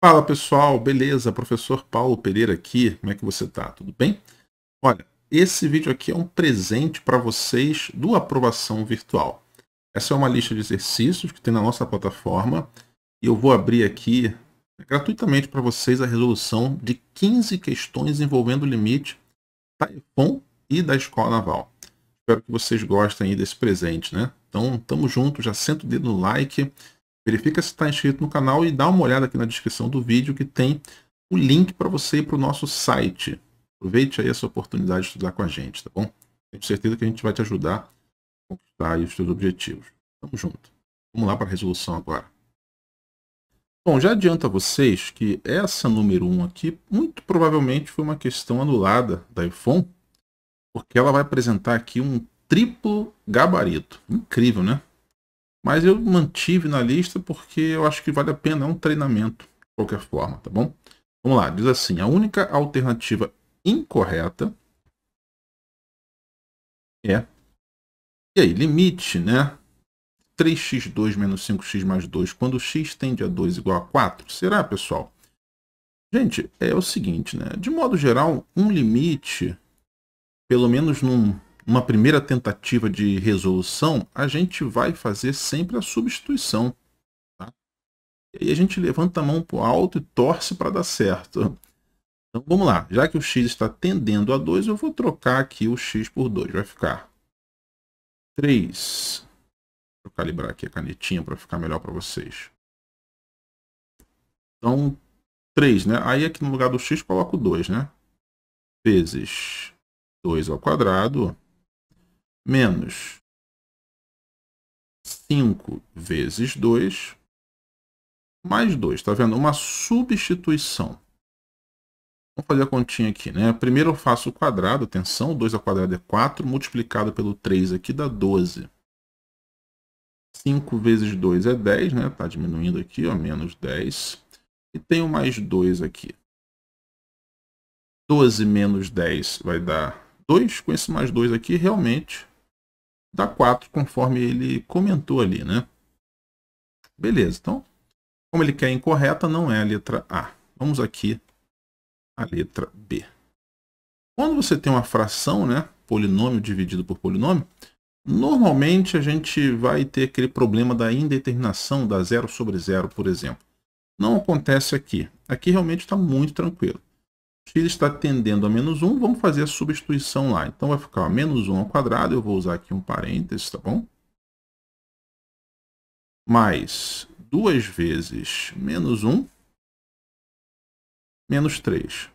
Fala pessoal, beleza? Professor Paulo Pereira aqui. Como é que você tá? Tudo bem? Olha, esse vídeo aqui é um presente para vocês do Aprovação Virtual. Essa é uma lista de exercícios que tem na nossa plataforma e eu vou abrir aqui gratuitamente para vocês a resolução de 15 questões envolvendo o limite Taifun e da Escola Naval. Espero que vocês gostem aí desse presente, né? Então, tamo junto, já senta o dedo no like, Verifica se está inscrito no canal e dá uma olhada aqui na descrição do vídeo que tem o link para você ir para o nosso site. Aproveite aí essa oportunidade de estudar com a gente, tá bom? Tenho certeza que a gente vai te ajudar a conquistar os seus objetivos. Tamo junto. Vamos lá para a resolução agora. Bom, já adianto a vocês que essa número 1 aqui muito provavelmente foi uma questão anulada da iPhone, porque ela vai apresentar aqui um triplo gabarito. Incrível, né? Mas eu mantive na lista porque eu acho que vale a pena, é um treinamento, de qualquer forma, tá bom? Vamos lá, diz assim, a única alternativa incorreta é. E aí, limite, né? 3x2 menos 5x mais 2, quando x tende a 2 igual a 4, será, pessoal? Gente, é o seguinte, né? De modo geral, um limite, pelo menos num uma primeira tentativa de resolução, a gente vai fazer sempre a substituição. Tá? E aí a gente levanta a mão para o alto e torce para dar certo. Então vamos lá, já que o x está tendendo a 2, eu vou trocar aqui o x por 2, vai ficar 3. Vou calibrar aqui a canetinha para ficar melhor para vocês. Então, 3, né? Aí aqui no lugar do x coloco 2, né? Vezes 2 ao quadrado menos 5 vezes 2 mais 2. Está vendo? Uma substituição. Vamos fazer a continha aqui, né? Primeiro eu faço o quadrado, atenção, 2 ao quadrado é 4, multiplicado pelo 3 aqui dá 12. 5 vezes 2 é 10, né? Está diminuindo aqui, ó, menos 10. E tenho mais 2 aqui. 12 menos 10 vai dar 2. Com esse mais 2 aqui, realmente, dá 4, conforme ele comentou ali, né? Beleza, então, como ele quer incorreta, não é a letra A. Vamos aqui a letra B. Quando você tem uma fração, né, polinômio dividido por polinômio, normalmente a gente vai ter aquele problema da indeterminação da 0 sobre 0, por exemplo. Não acontece aqui. Aqui realmente está muito tranquilo x está tendendo a menos 1, vamos fazer a substituição lá. Então, vai ficar menos 1 ao quadrado, eu vou usar aqui um parênteses, tá bom? Mais 2 vezes menos 1, menos 3.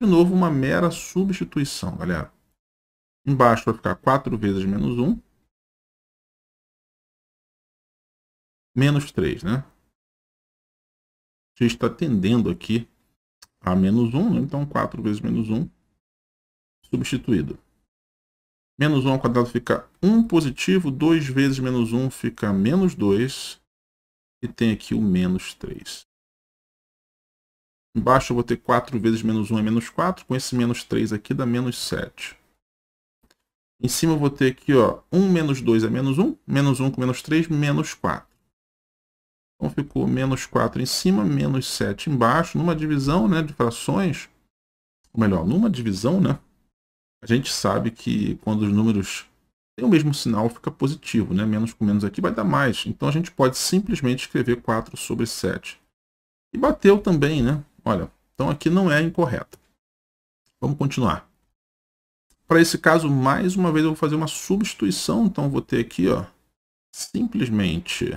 De novo, uma mera substituição, galera. Embaixo vai ficar 4 vezes menos 1, menos 3, né? A gente está tendendo aqui a menos 1, então 4 vezes menos 1 substituído. Menos 1 ao quadrado fica 1 positivo, 2 vezes menos 1 fica menos 2, e tem aqui o menos 3. Embaixo eu vou ter 4 vezes menos 1 é menos 4, com esse menos 3 aqui dá menos 7. Em cima eu vou ter aqui ó, 1 menos 2 é menos 1, menos 1 com menos 3, menos 4. Então ficou menos 4 em cima, menos 7 embaixo. Numa divisão né, de frações, ou melhor, numa divisão, né, a gente sabe que quando os números têm o mesmo sinal, fica positivo. Né? Menos com menos aqui vai dar mais. Então a gente pode simplesmente escrever 4 sobre 7. E bateu também, né? Olha, então aqui não é incorreta. Vamos continuar. Para esse caso, mais uma vez, eu vou fazer uma substituição. Então, vou ter aqui, ó, simplesmente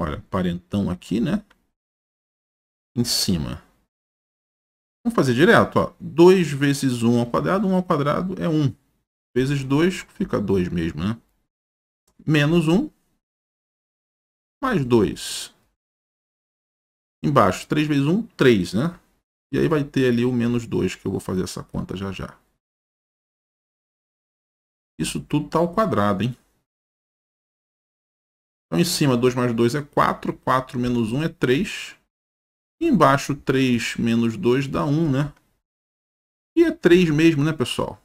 Olha, parentão aqui, né? Em cima. Vamos fazer direto, ó. 2 vezes 1 ao quadrado, 1 ao quadrado é 1. Vezes 2, fica 2 mesmo, né? Menos 1, mais 2. Embaixo, 3 vezes 1, 3, né? E aí vai ter ali o menos 2, que eu vou fazer essa conta já já. Isso tudo está ao quadrado, hein? Então, em cima, 2 mais 2 é 4, 4 menos 1 é 3. E embaixo, 3 menos 2 dá 1, né? E é 3 mesmo, né, pessoal?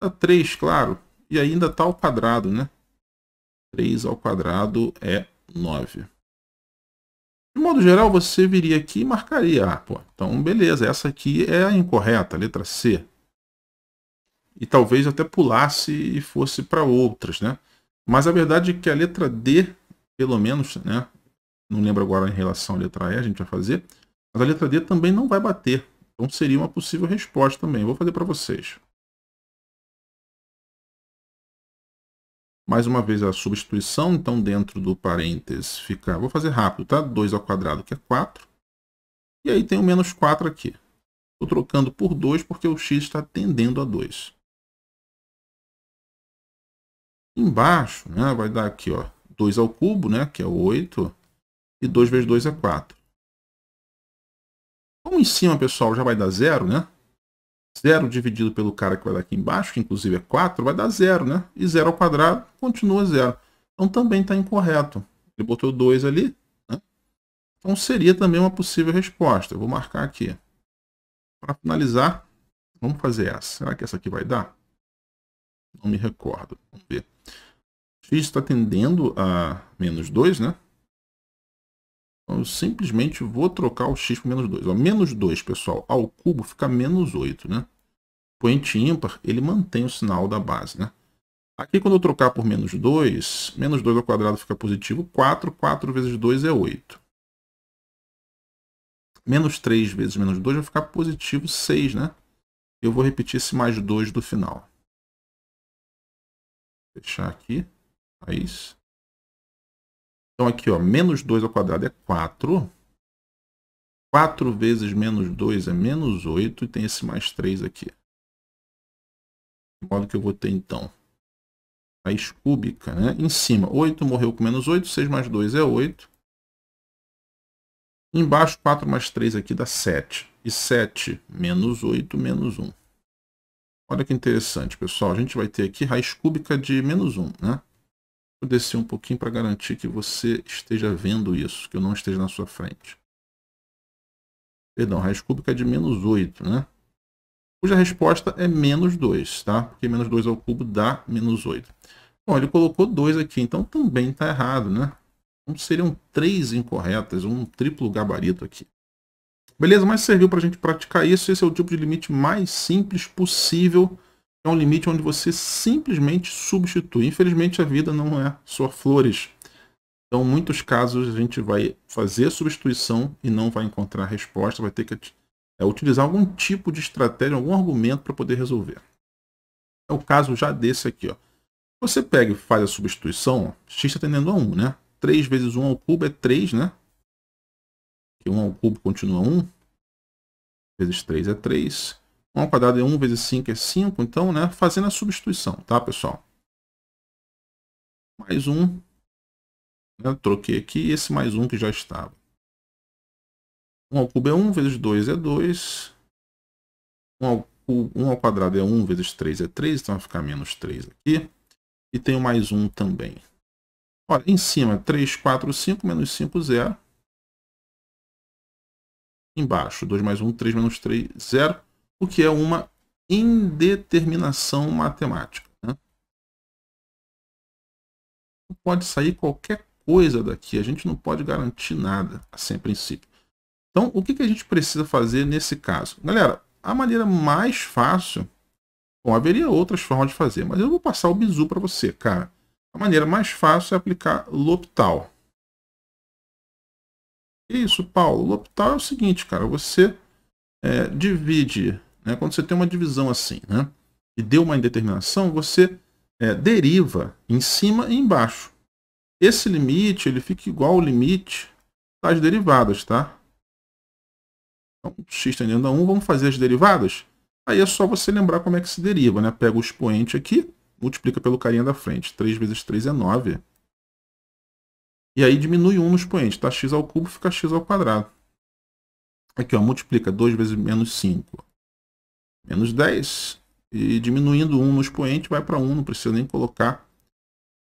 Dá tá 3, claro. E ainda está ao quadrado, né? 3 ao quadrado é 9. De modo geral, você viria aqui e marcaria. Ah, pô, então beleza, essa aqui é a incorreta, a letra C. E talvez até pulasse e fosse para outras, né? Mas a verdade é que a letra D, pelo menos, né? Não lembro agora em relação à letra E, a gente vai fazer. Mas a letra D também não vai bater. Então seria uma possível resposta também. Vou fazer para vocês. Mais uma vez a substituição, então dentro do parênteses fica, vou fazer rápido, tá? 2 ao quadrado que é 4. E aí tem o menos 4 aqui. Estou trocando por 2 porque o x está tendendo a 2 embaixo, né, vai dar aqui, ó, 2 ao cubo, né, que é 8, e 2 vezes 2 é 4. Como em cima, pessoal, já vai dar zero, né? Zero dividido pelo cara que vai dar aqui embaixo, que inclusive é 4, vai dar zero, né? E zero ao quadrado continua zero. Então também está incorreto. Ele botou 2 ali, né? Então seria também uma possível resposta. Eu vou marcar aqui. Para finalizar, vamos fazer essa. Será que essa aqui vai dar? Não me recordo. Vamos ver. X está tendendo a menos 2, né? Então, eu simplesmente vou trocar o x por menos 2. Ó, menos 2, pessoal, ao cubo fica menos 8, né? Poente ímpar, ele mantém o sinal da base, né? Aqui, quando eu trocar por menos 2, menos 2 ao quadrado fica positivo 4. 4 vezes 2 é 8. Menos 3 vezes menos 2 vai ficar positivo 6, né? Eu vou repetir esse mais 2 do final. Fechar aqui. Raiz. É então aqui, ó, menos 2 ao quadrado é 4. 4 vezes menos 2 é menos 8. E tem esse mais 3 aqui. De modo que eu vou ter, então, raiz cúbica, né? Em cima, 8 morreu com menos 8. 6 mais 2 é 8. Embaixo, 4 mais 3 aqui dá 7. E 7 menos 8 menos 1. Olha que interessante, pessoal. A gente vai ter aqui raiz cúbica de menos 1, né? Vou descer um pouquinho para garantir que você esteja vendo isso, que eu não esteja na sua frente. Perdão, raiz cúbica de menos 8, né? Cuja resposta é menos 2, tá? Porque menos 2 ao cubo dá menos 8. Bom, ele colocou 2 aqui, então também está errado, né? Então seriam três incorretas, um triplo gabarito aqui. Beleza? Mas serviu para a gente praticar isso. Esse é o tipo de limite mais simples possível. É um limite onde você simplesmente substitui. Infelizmente, a vida não é só flores. Então, em muitos casos, a gente vai fazer substituição e não vai encontrar resposta. Vai ter que é, utilizar algum tipo de estratégia, algum argumento para poder resolver. É o caso já desse aqui. Ó. Você pega e faz a substituição, ó, x está tendendo a 1, né? 3 vezes 1 ao cubo é 3, né? que 1 ao cubo continua 1, vezes 3 é 3, 1 ao quadrado é 1 vezes 5 é 5, então, né, fazendo a substituição, tá, pessoal? Mais 1, né, troquei aqui, esse mais 1 que já estava. 1 ao cubo é 1, vezes 2 é 2, 1 ao, 1 ao quadrado é 1, vezes 3 é 3, então vai ficar menos 3 aqui, e tenho mais 1 também. Olha, em cima, 3, 4, 5, menos 5, 0 embaixo. 2 mais 1, 3 menos 3, 0, o que é uma indeterminação matemática. Né? Pode sair qualquer coisa daqui, a gente não pode garantir nada, assim, a princípio. Então, o que, que a gente precisa fazer nesse caso? Galera, a maneira mais fácil... Bom, haveria outras formas de fazer, mas eu vou passar o bizu para você, cara. A maneira mais fácil é aplicar L'Hopital isso, Paulo? O é o seguinte, cara, você é, divide, né, quando você tem uma divisão assim, né, e deu uma indeterminação, você é, deriva em cima e embaixo. Esse limite, ele fica igual ao limite das derivadas, tá? Então, x tendendo a 1, vamos fazer as derivadas? Aí é só você lembrar como é que se deriva, né? Pega o expoente aqui, multiplica pelo carinha da frente. 3 vezes 3 é 9. E aí diminui 1 no expoente, tá? x ao cubo fica x ao quadrado. Aqui, ó, multiplica 2 vezes menos 5. Menos 10. E diminuindo 1 no expoente, vai para 1, não precisa nem colocar.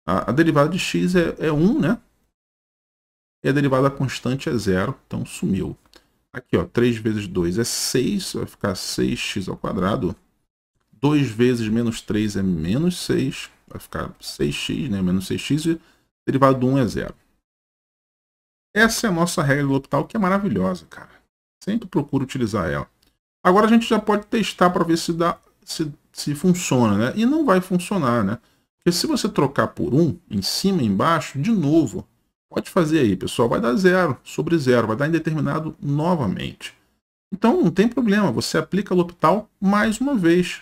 A, a derivada de x é, é 1, né? E a derivada constante é 0. então sumiu. Aqui, ó, 3 vezes 2 é 6, vai ficar 6x ao quadrado. 2 vezes menos 3 é menos 6, vai ficar 6x, né? Menos 6x e derivado de 1 é 0. Essa é a nossa regra do L'Hopital, que é maravilhosa, cara. Sempre procuro utilizar ela. Agora a gente já pode testar para ver se, dá, se, se funciona, né? E não vai funcionar, né? Porque se você trocar por um, em cima e embaixo, de novo, pode fazer aí, pessoal, vai dar zero sobre zero, vai dar indeterminado novamente. Então não tem problema, você aplica L'Hopital mais uma vez.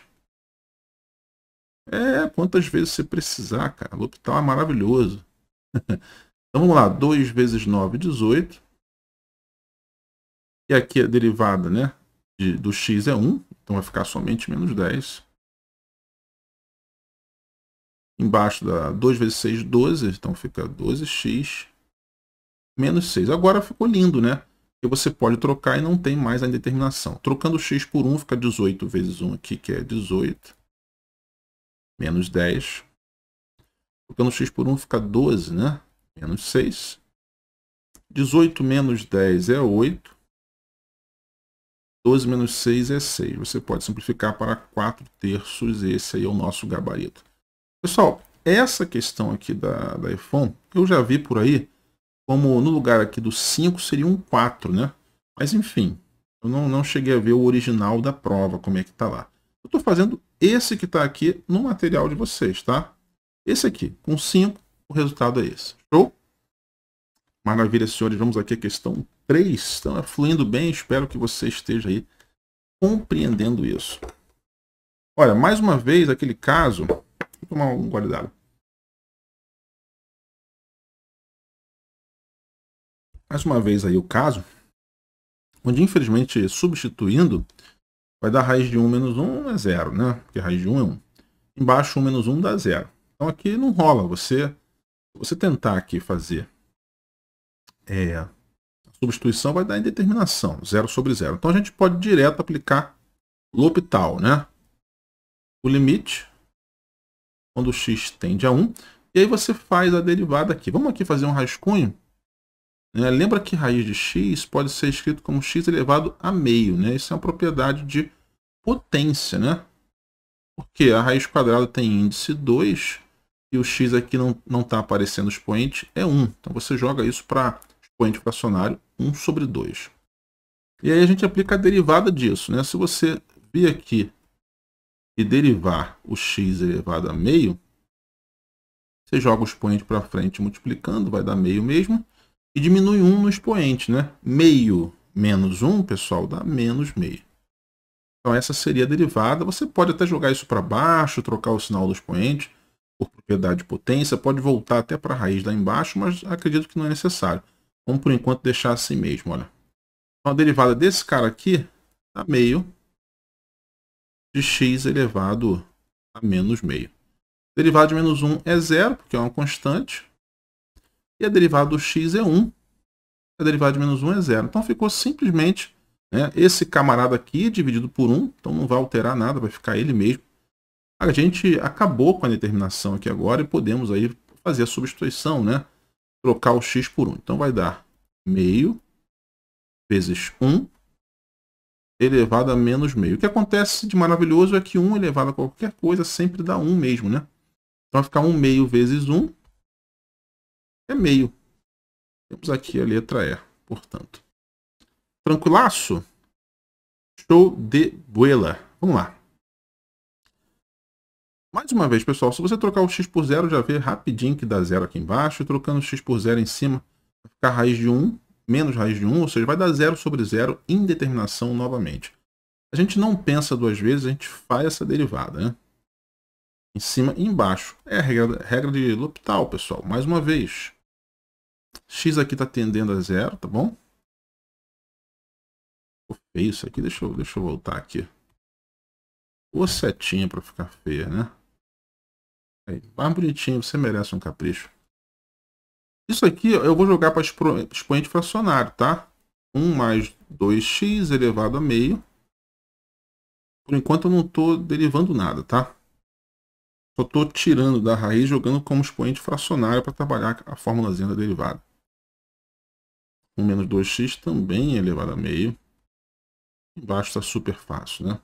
É, quantas vezes você precisar, cara. L'Hopital é maravilhoso. Então vamos lá, 2 vezes 9, 18. E aqui a derivada né, de, do x é 1, então vai ficar somente menos 10. Embaixo da 2 vezes 6, 12, então fica 12x menos 6. Agora ficou lindo, né? Porque você pode trocar e não tem mais a indeterminação. Trocando x por 1 fica 18 vezes 1 aqui, que é 18, menos 10. Trocando x por 1 fica 12, né? menos 6. 18 menos 10 é 8. 12 menos 6 é 6. Você pode simplificar para 4 terços. Esse aí é o nosso gabarito. Pessoal, essa questão aqui da, da iPhone, eu já vi por aí, como no lugar aqui do 5 seria um 4, né? Mas enfim, eu não, não cheguei a ver o original da prova, como é que está lá. Eu estou fazendo esse que está aqui no material de vocês, tá? Esse aqui, com 5, o resultado é esse. Show? Maravilha, senhores. Vamos aqui a questão 3. Está fluindo bem. Espero que você esteja aí compreendendo isso. Olha, mais uma vez, aquele caso... Vou tomar um gole d'água. Mais uma vez aí o caso, onde infelizmente substituindo, vai dar raiz de 1 menos 1 é 0, né? Porque raiz de 1 é 1. Embaixo 1 menos 1 dá 0. Então aqui não rola, você você tentar aqui fazer é, a substituição, vai dar indeterminação, 0 sobre 0. Então a gente pode direto aplicar L'Hopital, né? O limite, quando x tende a 1, e aí você faz a derivada aqui. Vamos aqui fazer um rascunho. Né? Lembra que raiz de x pode ser escrito como x elevado a meio, né? Isso é uma propriedade de potência, né? Porque a raiz quadrada tem índice 2, e o x aqui não, não está aparecendo expoente, é 1. Então você joga isso para expoente fracionário, 1 sobre 2. E aí a gente aplica a derivada disso. Né? Se você vir aqui e derivar o x elevado a meio, você joga o expoente para frente multiplicando, vai dar meio mesmo, e diminui 1 no expoente. Né? Meio menos 1, pessoal, dá menos meio. Então essa seria a derivada. Você pode até jogar isso para baixo, trocar o sinal do expoente, por propriedade de potência, pode voltar até para a raiz lá embaixo, mas acredito que não é necessário. Vamos por enquanto deixar assim mesmo, olha. Então a derivada desse cara aqui dá tá meio de x elevado a menos meio. A derivada de menos 1 é zero, porque é uma constante. E a derivada do x é 1. A derivada de menos 1 é zero. Então ficou simplesmente né, esse camarada aqui dividido por 1. Então não vai alterar nada, vai ficar ele mesmo a gente acabou com a determinação aqui agora e podemos aí fazer a substituição, né? Trocar o x por 1. Então vai dar meio vezes 1 elevado a menos meio. O que acontece de maravilhoso é que 1 elevado a qualquer coisa sempre dá 1 mesmo, né? Então vai ficar 1 meio vezes 1 é meio. Temos aqui a letra E, portanto. Tranquilaço? Show de buela. Vamos lá. Mais uma vez, pessoal, se você trocar o x por zero, já vê rapidinho que dá zero aqui embaixo. Trocando o x por zero em cima, vai ficar raiz de 1 menos raiz de 1, ou seja, vai dar zero sobre zero, indeterminação novamente. A gente não pensa duas vezes, a gente faz essa derivada, né? Em cima e embaixo. É a regra, regra de L'Hopital, pessoal. Mais uma vez. X aqui está tendendo a zero, tá bom? Ficou feio isso aqui. Deixa eu, deixa eu voltar aqui. O setinha para ficar feia, né? Aí, mais bonitinho, você merece um capricho. Isso aqui eu vou jogar para expoente fracionário, tá? 1 mais 2x elevado a meio. Por enquanto eu não estou derivando nada, tá? Só estou tirando da raiz, jogando como expoente fracionário para trabalhar a fórmula da derivada. 1 menos 2x também elevado a meio. Embaixo está super fácil, né?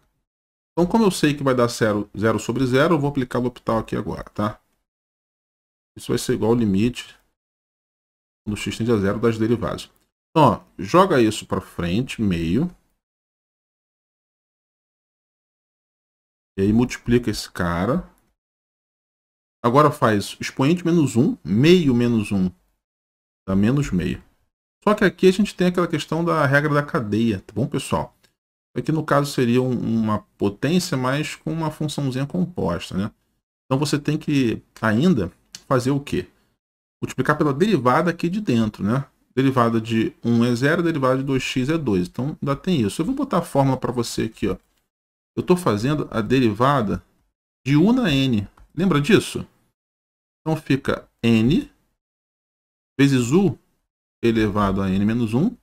Então, como eu sei que vai dar 0, sobre 0, eu vou aplicar o L'Hopital aqui agora, tá? Isso vai ser igual ao limite do x tende a zero das derivadas. Então, ó, joga isso para frente, meio. E aí multiplica esse cara. Agora faz expoente menos 1, meio menos 1, dá menos meio. Só que aqui a gente tem aquela questão da regra da cadeia, tá bom, pessoal? é que no caso seria uma potência, mas com uma funçãozinha composta, né? Então você tem que ainda fazer o quê? Multiplicar pela derivada aqui de dentro, né? Derivada de 1 é 0, derivada de 2x é 2. Então ainda tem isso. Eu vou botar a fórmula para você aqui, ó. Eu estou fazendo a derivada de 1 na n. Lembra disso? Então fica n vezes u elevado a n menos 1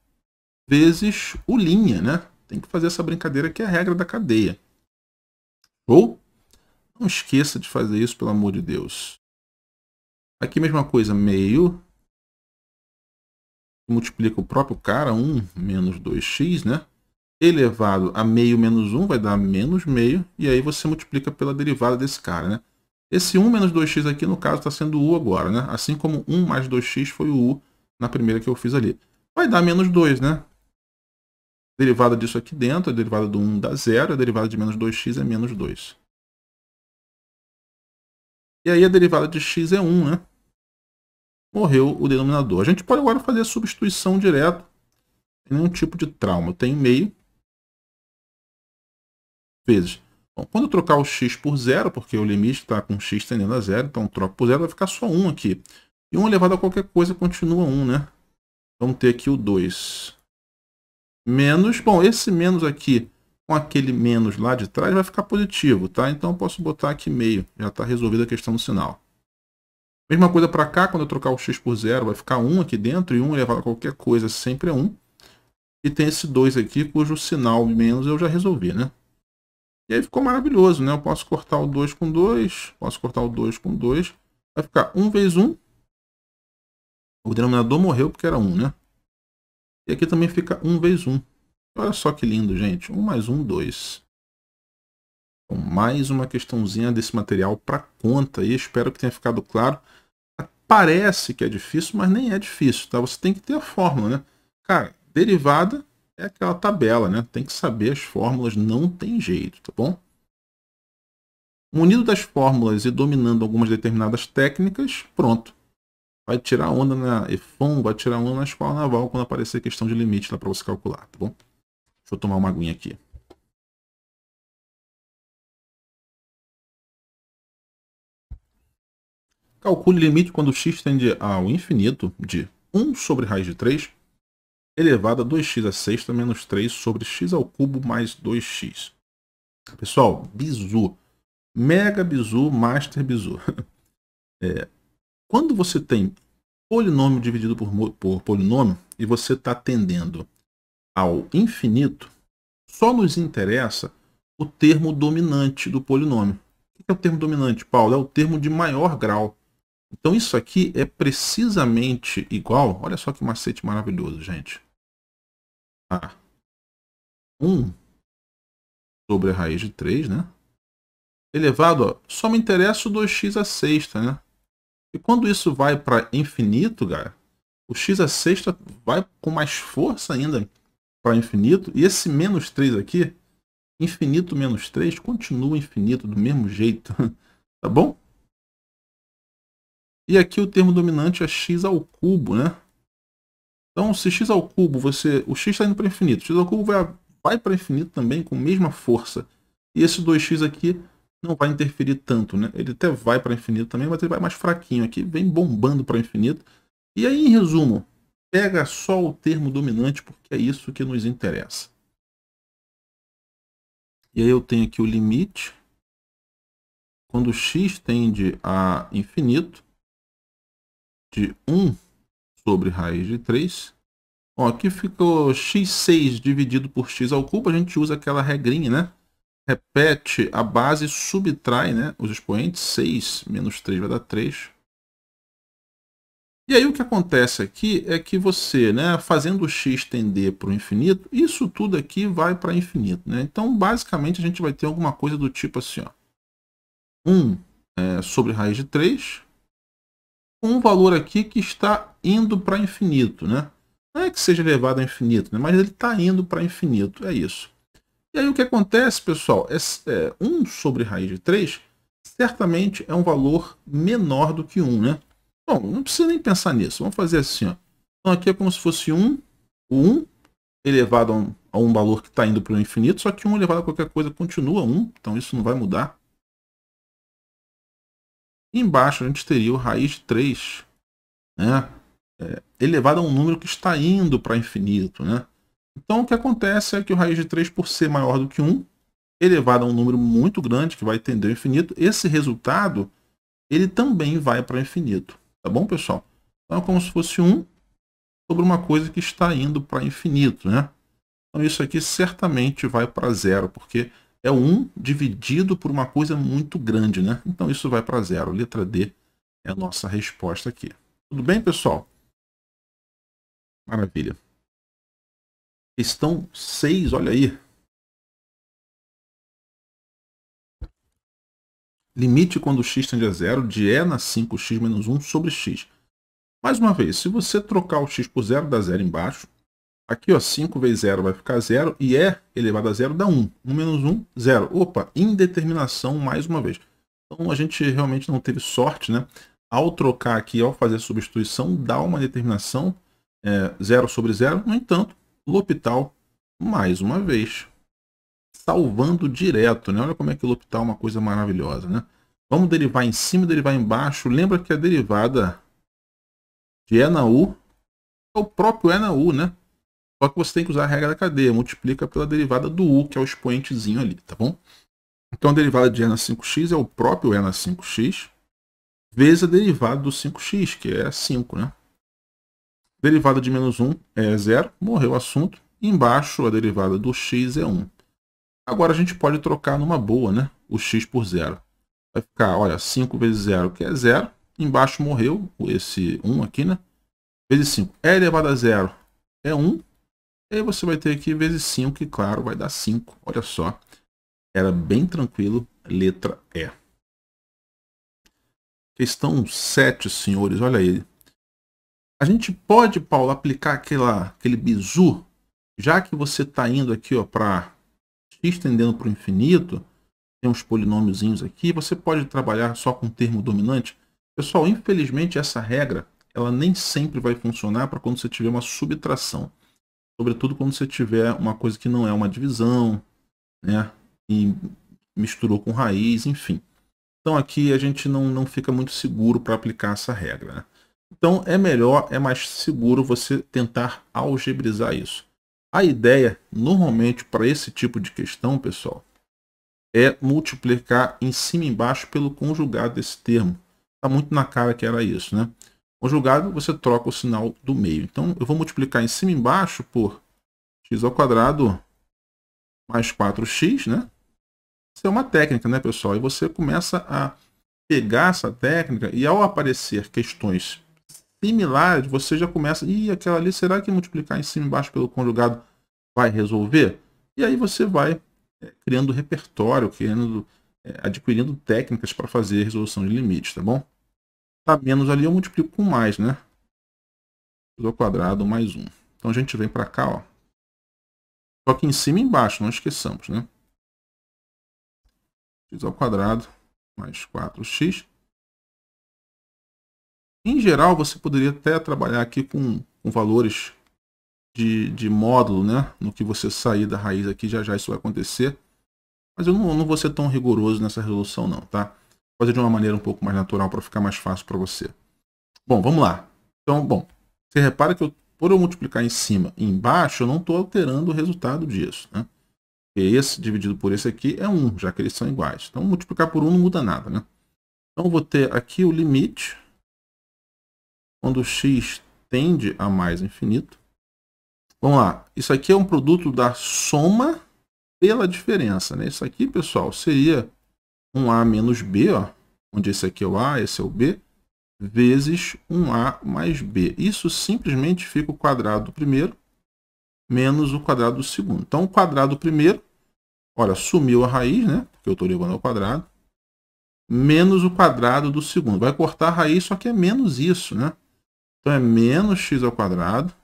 vezes u linha, né? tem que fazer essa brincadeira que é a regra da cadeia. Ou não esqueça de fazer isso, pelo amor de Deus. Aqui mesma coisa, meio. Multiplica o próprio cara, 1 menos 2x, né? Elevado a meio menos 1 vai dar menos meio. E aí você multiplica pela derivada desse cara, né? Esse 1 menos 2x aqui, no caso, está sendo u agora, né? Assim como 1 mais 2x foi o u na primeira que eu fiz ali. Vai dar menos 2, né? derivada disso aqui dentro, a é derivada do 1 dá zero, a é derivada de menos 2x é menos 2. E aí a derivada de x é 1, né? Morreu o denominador. A gente pode agora fazer a substituição direta, sem nenhum tipo de trauma. Eu tenho meio vezes. Bom, quando eu trocar o x por zero, porque o limite está com x tendendo a zero, então troco por zero, vai ficar só 1 aqui. E 1 elevado a qualquer coisa continua 1, né? Vamos ter aqui o 2 menos. Bom, esse menos aqui com aquele menos lá de trás vai ficar positivo, tá? Então eu posso botar aqui meio. Já está resolvida a questão do sinal. Mesma coisa para cá, quando eu trocar o x por zero, vai ficar 1 aqui dentro, e 1 elevado a qualquer coisa sempre é 1. E tem esse 2 aqui, cujo sinal menos eu já resolvi, né? E aí ficou maravilhoso, né? Eu posso cortar o 2 com 2, posso cortar o 2 com 2. Vai ficar 1 vezes 1. O denominador morreu porque era 1, né? E aqui também fica 1 vezes 1. Olha só que lindo, gente. 1 mais 1, 2. Então, mais uma questãozinha desse material para conta. E espero que tenha ficado claro. Parece que é difícil, mas nem é difícil, tá? Você tem que ter a fórmula, né? Cara, derivada é aquela tabela, né? Tem que saber as fórmulas, não tem jeito, tá bom? Munido das fórmulas e dominando algumas determinadas técnicas, pronto vai tirar onda na Efon, vai tirar onda na escola naval quando aparecer questão de limite lá para você calcular, tá bom? Deixa eu tomar uma aguinha aqui. Calcule o limite quando x tende ao infinito de 1 sobre raiz de 3 elevado a 2x a sexta menos 3 sobre x ao cubo mais 2x. Pessoal, bizu. Mega bizu, master bizu. É, quando você tem polinômio dividido por, por polinômio e você está tendendo ao infinito, só nos interessa o termo dominante do polinômio. O que é o termo dominante, Paulo? É o termo de maior grau. Então isso aqui é precisamente igual. Olha só que macete maravilhoso, gente. A tá. 1 sobre a raiz de 3, né? Elevado, ó, só me interessa o 2x à sexta, né? E quando isso vai para infinito, cara, o x a é sexta vai com mais força ainda para infinito. E esse menos 3 aqui, infinito menos 3, continua infinito do mesmo jeito. tá bom? E aqui o termo dominante é x ao cubo, né? Então, se x ao cubo, você, o x está indo para infinito. x ao cubo vai, vai para infinito também com a mesma força. E esse 2x aqui não vai interferir tanto, né? Ele até vai para infinito também, mas ele vai mais fraquinho aqui, vem bombando para infinito. E aí, em resumo, pega só o termo dominante, porque é isso que nos interessa. E aí eu tenho aqui o limite. Quando x tende a infinito, de 1 sobre raiz de 3. Bom, aqui ficou x6 dividido por x ao cubo, a gente usa aquela regrinha, né? repete a base, subtrai né, os expoentes, 6 menos 3 vai dar 3. E aí o que acontece aqui é que você, né, fazendo o x tender para o infinito, isso tudo aqui vai para infinito. Né? Então, basicamente, a gente vai ter alguma coisa do tipo assim, ó, 1 é, sobre raiz de 3, um valor aqui que está indo para infinito. Né? Não é que seja elevado a infinito, né? mas ele está indo para infinito, é isso. E aí o que acontece, pessoal, é, é 1 sobre raiz de 3 certamente é um valor menor do que 1, né? Bom, não precisa nem pensar nisso. Vamos fazer assim, ó. Então aqui é como se fosse 1, 1 elevado a um, a um valor que está indo para o infinito, só que 1 elevado a qualquer coisa continua 1, então isso não vai mudar. embaixo a gente teria o raiz de 3, né? É, elevado a um número que está indo para infinito, né? Então o que acontece é que o raiz de 3 por ser maior do que 1, elevado a um número muito grande, que vai tender ao infinito, esse resultado ele também vai para o infinito. Tá bom, pessoal? Então é como se fosse 1 sobre uma coisa que está indo para infinito, né? Então isso aqui certamente vai para zero, porque é 1 dividido por uma coisa muito grande, né? Então isso vai para zero. Letra D é a nossa resposta aqui. Tudo bem, pessoal? Maravilha. Estão 6, olha aí. Limite quando x tende a zero de e na 5x menos 1 sobre x. Mais uma vez, se você trocar o x por zero, dá zero embaixo. Aqui, ó, 5 vezes 0 vai ficar zero e e elevado a zero dá 1. 1 menos 1, zero. Opa, indeterminação mais uma vez. Então, a gente realmente não teve sorte, né? Ao trocar aqui, ao fazer a substituição, dá uma determinação é, 0 sobre 0. No entanto, Lopital, mais uma vez, salvando direto, né? Olha como é que o Lopital é uma coisa maravilhosa, né? Vamos derivar em cima, derivar embaixo. Lembra que a derivada de E na U é o próprio E na U, né? Só que você tem que usar a regra da cadeia. Multiplica pela derivada do U, que é o expoentezinho ali, tá bom? Então a derivada de E na 5x é o próprio E na 5x vezes a derivada do 5x, que é 5, né? Derivada de menos 1 é 0, morreu o assunto. Embaixo, a derivada do x é 1. Agora a gente pode trocar numa boa né, o x por 0. Vai ficar, olha, 5 vezes 0, que é 0. Embaixo morreu esse 1 aqui, né? Vezes 5. E elevado a 0 é 1. E aí você vai ter aqui vezes 5, que claro, vai dar 5. Olha só. Era bem tranquilo. Letra E. Questão 7, senhores. Olha aí. A gente pode, Paulo, aplicar aquela, aquele bizu, já que você está indo aqui para x estendendo para o infinito, tem uns polinômiozinhos aqui, você pode trabalhar só com termo dominante. Pessoal, infelizmente essa regra ela nem sempre vai funcionar para quando você tiver uma subtração. Sobretudo quando você tiver uma coisa que não é uma divisão, né? E misturou com raiz, enfim. Então aqui a gente não, não fica muito seguro para aplicar essa regra. Né? Então é melhor, é mais seguro você tentar algebrizar isso. A ideia, normalmente, para esse tipo de questão, pessoal, é multiplicar em cima e embaixo pelo conjugado desse termo. Está muito na cara que era isso, né? Conjugado, você troca o sinal do meio. Então, eu vou multiplicar em cima e embaixo por x ao quadrado mais 4x, né? Isso é uma técnica, né, pessoal? E você começa a pegar essa técnica e ao aparecer questões similar, você já começa. Ih, aquela ali, será que multiplicar em cima e embaixo pelo conjugado vai resolver? E aí você vai é, criando repertório, criando, é, adquirindo técnicas para fazer resolução de limites, tá bom? Tá menos ali, eu multiplico com mais, né? 2 ao quadrado mais 1. Então a gente vem para cá, ó. Só que em cima e embaixo, não esqueçamos, né? x ao quadrado mais 4x em geral, você poderia até trabalhar aqui com, com valores de, de, módulo, né? No que você sair da raiz aqui, já já isso vai acontecer. Mas eu não, não vou ser tão rigoroso nessa resolução não, tá? Vou fazer de uma maneira um pouco mais natural para ficar mais fácil para você. Bom, vamos lá. Então, bom, você repara que eu, por eu multiplicar em cima e embaixo, eu não estou alterando o resultado disso, né? esse dividido por esse aqui é 1, já que eles são iguais. Então, multiplicar por 1 não muda nada, né? Então, eu vou ter aqui o limite quando x tende a mais infinito. Vamos lá, isso aqui é um produto da soma pela diferença. Né? Isso aqui, pessoal, seria um A menos B, ó, onde esse aqui é o A, esse é o B, vezes um A mais B. Isso simplesmente fica o quadrado do primeiro menos o quadrado do segundo. Então, o quadrado do primeiro, olha, sumiu a raiz, né? Porque eu estou levando ao quadrado, menos o quadrado do segundo. Vai cortar a raiz, só que é menos isso, né? Então é menos x ao quadrado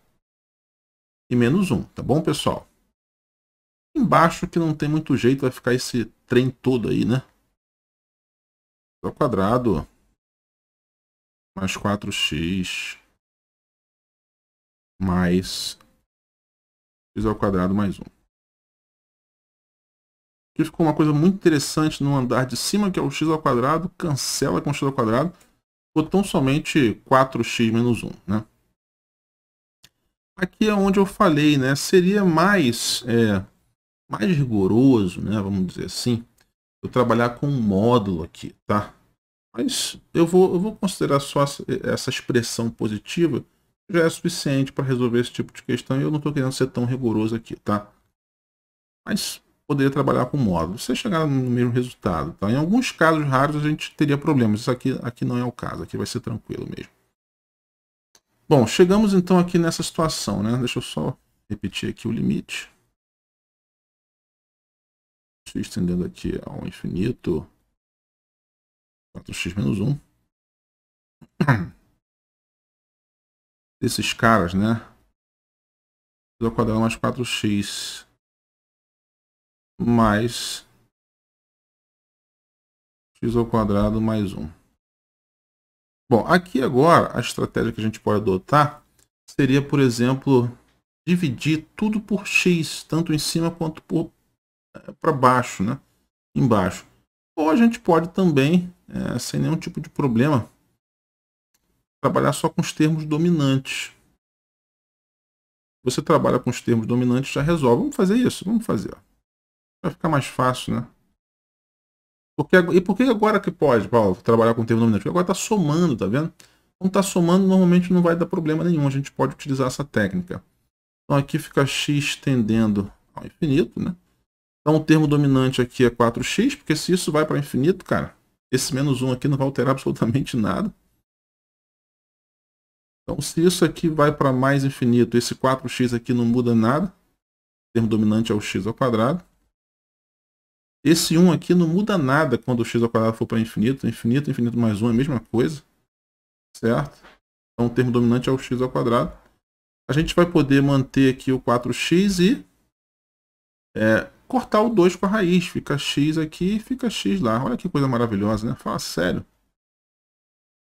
e menos 1, tá bom, pessoal? Embaixo que não tem muito jeito, vai ficar esse trem todo aí, né? X ao quadrado mais 4x mais x ao quadrado mais 1. Aqui ficou uma coisa muito interessante no andar de cima, que é o x ao quadrado, cancela com x ao quadrado, ou tão somente 4x menos 1. Né? Aqui é onde eu falei, né? seria mais, é, mais rigoroso, né? vamos dizer assim, eu trabalhar com um módulo aqui. Tá? Mas eu vou, eu vou considerar só essa expressão positiva, já é suficiente para resolver esse tipo de questão e eu não estou querendo ser tão rigoroso aqui. Tá? Mas poderia trabalhar com módulo. Você chegar no mesmo resultado. Tá? Em alguns casos raros a gente teria problemas. Isso aqui, aqui não é o caso. Aqui vai ser tranquilo mesmo. Bom, chegamos então aqui nessa situação. Né? Deixa eu só repetir aqui o limite. Estou estendendo aqui ao infinito. 4x menos 1. Desses caras, né? 2 ao quadrado mais 4x mais x ao quadrado mais 1. Bom, aqui agora a estratégia que a gente pode adotar seria, por exemplo, dividir tudo por x, tanto em cima quanto para eh, baixo, né? embaixo. Ou a gente pode também, é, sem nenhum tipo de problema, trabalhar só com os termos dominantes. Você trabalha com os termos dominantes, já resolve. Vamos fazer isso? Vamos fazer. Ó. Vai ficar mais fácil, né? Porque, e por que agora que pode, Paulo, trabalhar com termo nominativo? Porque agora está somando, tá vendo? Quando está somando, normalmente não vai dar problema nenhum. A gente pode utilizar essa técnica. Então aqui fica x tendendo ao infinito, né? Então o termo dominante aqui é 4x, porque se isso vai para infinito, cara, esse menos 1 aqui não vai alterar absolutamente nada. Então se isso aqui vai para mais infinito, esse 4x aqui não muda nada. O termo dominante é o x ao quadrado. Esse 1 aqui não muda nada quando o x ao quadrado for para infinito. Infinito, infinito mais 1 é a mesma coisa. Certo? Então o termo dominante é o x ao quadrado. A gente vai poder manter aqui o 4x e é, cortar o 2 com a raiz. Fica x aqui e fica x lá. Olha que coisa maravilhosa, né? Fala sério.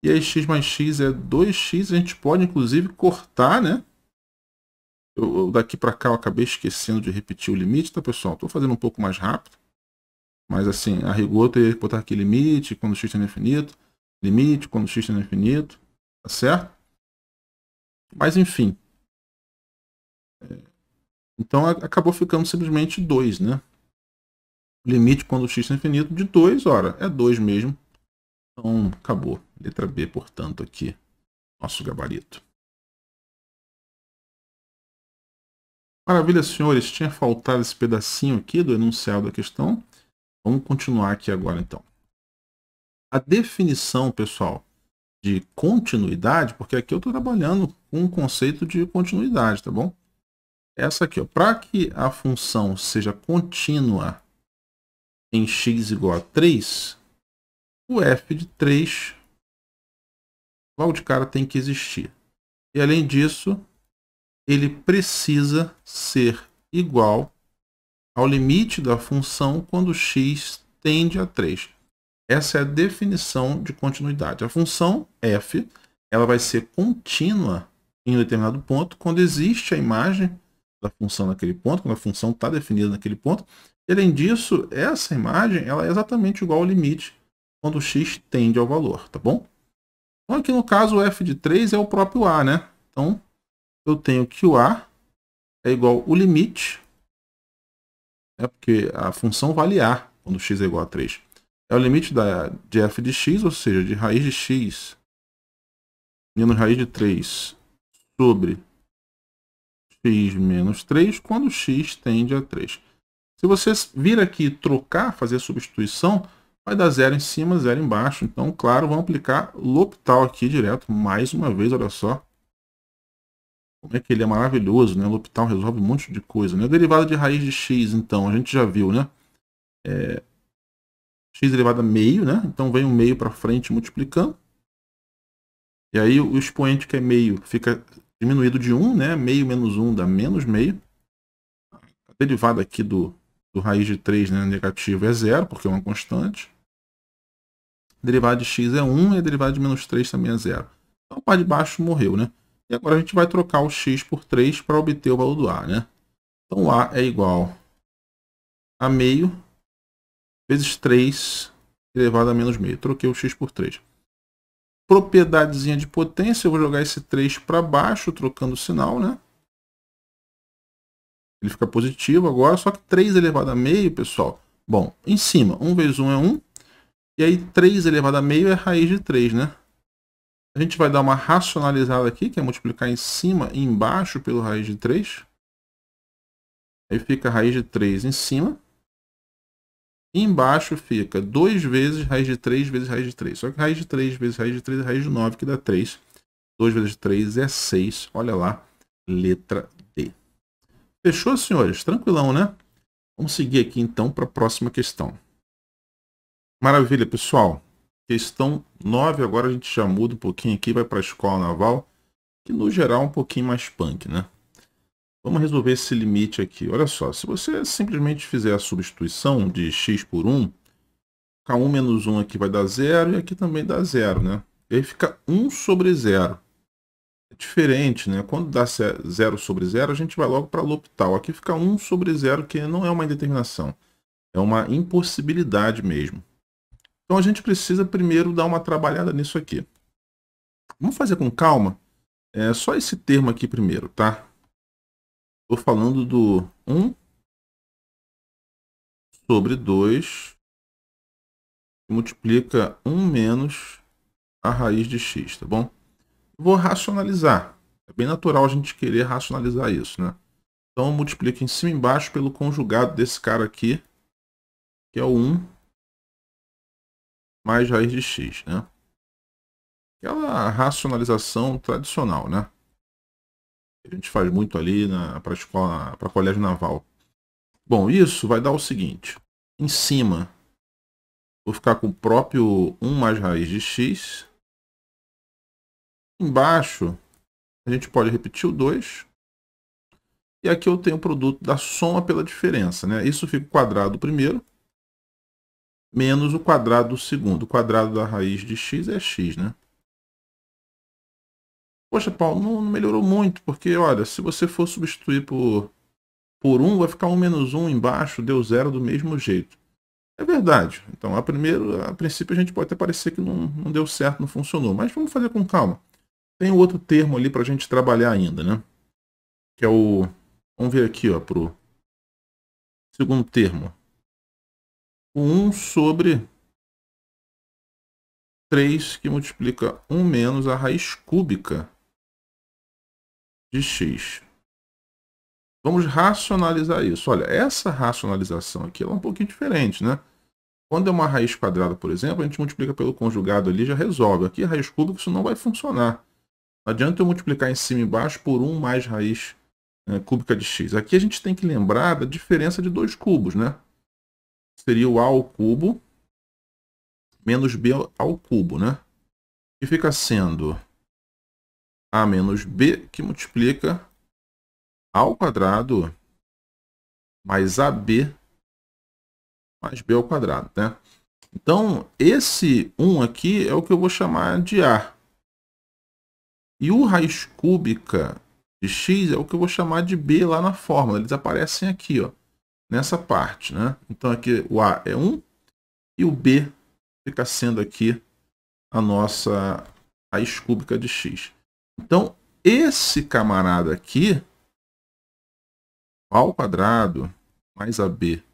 E aí x mais x é 2x. A gente pode, inclusive, cortar, né? Eu, eu daqui para cá eu acabei esquecendo de repetir o limite, tá, pessoal? Estou fazendo um pouco mais rápido. Mas assim, a rigor teria que botar aqui limite, quando x tende a infinito, limite, quando x tende a infinito, tá certo? Mas enfim. É, então acabou ficando simplesmente 2, né? Limite quando x é infinito de 2, ora, é 2 mesmo. Então acabou. Letra B, portanto, aqui, nosso gabarito. Maravilha, senhores. Tinha faltado esse pedacinho aqui do enunciado da questão. Vamos continuar aqui agora então. A definição, pessoal, de continuidade, porque aqui eu estou trabalhando com um conceito de continuidade, tá bom? Essa aqui, para que a função seja contínua em x igual a 3, o f de 3 logo de cara tem que existir. E além disso, ele precisa ser igual ao limite da função quando x tende a 3. Essa é a definição de continuidade. A função f ela vai ser contínua em um determinado ponto quando existe a imagem da função naquele ponto, quando a função está definida naquele ponto. E, além disso, essa imagem ela é exatamente igual ao limite quando x tende ao valor, tá bom? Então, aqui no caso, o f de 3 é o próprio a, né? Então, eu tenho que o a é igual o limite é porque a função vale a quando x é igual a 3. É o limite da, de f de x, ou seja, de raiz de x menos raiz de 3 sobre x menos 3 quando x tende a 3. Se você vir aqui trocar, fazer substituição, vai dar zero em cima, zero embaixo. Então, claro, vamos aplicar L'Hopital aqui direto, mais uma vez, olha só. Como é que ele é maravilhoso, né? L'Hopital resolve um monte de coisa, né? Derivada de raiz de x, então, a gente já viu, né? É... x elevado a meio, né? Então vem o um meio para frente multiplicando. E aí o expoente que é meio fica diminuído de 1, né? Meio menos 1 dá menos meio. A derivada aqui do, do raiz de 3 né, negativo é zero, porque é uma constante. A derivada de x é 1 e a derivada de menos 3 também é zero. Então a parte de baixo morreu, né? E agora a gente vai trocar o x por 3 para obter o valor do a, né? Então a é igual a meio vezes 3 elevado a menos meio. Troquei o x por 3. Propriedadezinha de potência, eu vou jogar esse 3 para baixo, trocando o sinal, né? Ele fica positivo agora, só que 3 elevado a meio, pessoal. Bom, em cima, 1 vezes 1 é 1. E aí 3 elevado a meio é raiz de 3, né? A gente vai dar uma racionalizada aqui, que é multiplicar em cima e embaixo pelo raiz de 3. Aí fica raiz de 3 em cima. E embaixo fica 2 vezes raiz de 3 vezes raiz de 3. Só que raiz de 3 vezes raiz de 3 é raiz de 9, que dá 3. 2 vezes 3 é 6. Olha lá, letra D. Fechou, senhores? Tranquilão, né? Vamos seguir aqui, então, para a próxima questão. Maravilha, pessoal. Questão 9, agora a gente já muda um pouquinho aqui, vai para a escola naval, que no geral é um pouquinho mais punk, né? Vamos resolver esse limite aqui. Olha só, se você simplesmente fizer a substituição de x por 1, K1 menos 1 aqui vai dar 0 e aqui também dá 0, né? E aí fica 1 sobre 0. É diferente, né? Quando dá 0 sobre 0, a gente vai logo para L'Hopital. Aqui fica 1 sobre 0, que não é uma indeterminação. É uma impossibilidade mesmo. Então a gente precisa primeiro dar uma trabalhada nisso aqui. Vamos fazer com calma. É só esse termo aqui primeiro, tá? Estou falando do 1 sobre 2 multiplica 1 menos a raiz de x, tá bom? Vou racionalizar. É bem natural a gente querer racionalizar isso, né? Então multiplica em cima e embaixo pelo conjugado desse cara aqui, que é o 1 mais raiz de x, né? Aquela é racionalização tradicional, né? A gente faz muito ali para escola, para colégio naval. Bom, isso vai dar o seguinte. Em cima, vou ficar com o próprio 1 mais raiz de x. Embaixo, a gente pode repetir o 2. E aqui eu tenho o produto da soma pela diferença, né? Isso fica o quadrado primeiro menos o quadrado do segundo. O quadrado da raiz de x é x, né? Poxa, Paulo, não, melhorou muito, porque, olha, se você for substituir por, por 1, vai ficar 1 menos 1 embaixo, deu zero do mesmo jeito. É verdade. Então, a, primeiro, a princípio, a gente pode até parecer que não, não deu certo, não funcionou. Mas vamos fazer com calma. Tem outro termo ali para a gente trabalhar ainda, né? Que é o... Vamos ver aqui, ó, pro segundo termo. 1 sobre 3, que multiplica 1 menos a raiz cúbica de x. Vamos racionalizar isso. Olha, essa racionalização aqui é um pouquinho diferente, né? Quando é uma raiz quadrada, por exemplo, a gente multiplica pelo conjugado ali já resolve. Aqui, raiz cúbica, isso não vai funcionar. Não adianta eu multiplicar em cima e embaixo por 1 mais raiz né, cúbica de x. Aqui a gente tem que lembrar da diferença de dois cubos, né? seria o A ao cubo menos B ao cubo, né? Que fica sendo A menos B que multiplica A ao quadrado mais AB mais B ao quadrado, né? Então, esse 1 aqui é o que eu vou chamar de A. E o raiz cúbica de X é o que eu vou chamar de B lá na fórmula. Eles aparecem aqui, ó nessa parte, né? Então aqui o A é 1 e o B fica sendo aqui a nossa raiz cúbica de x. Então esse camarada aqui, ao quadrado mais AB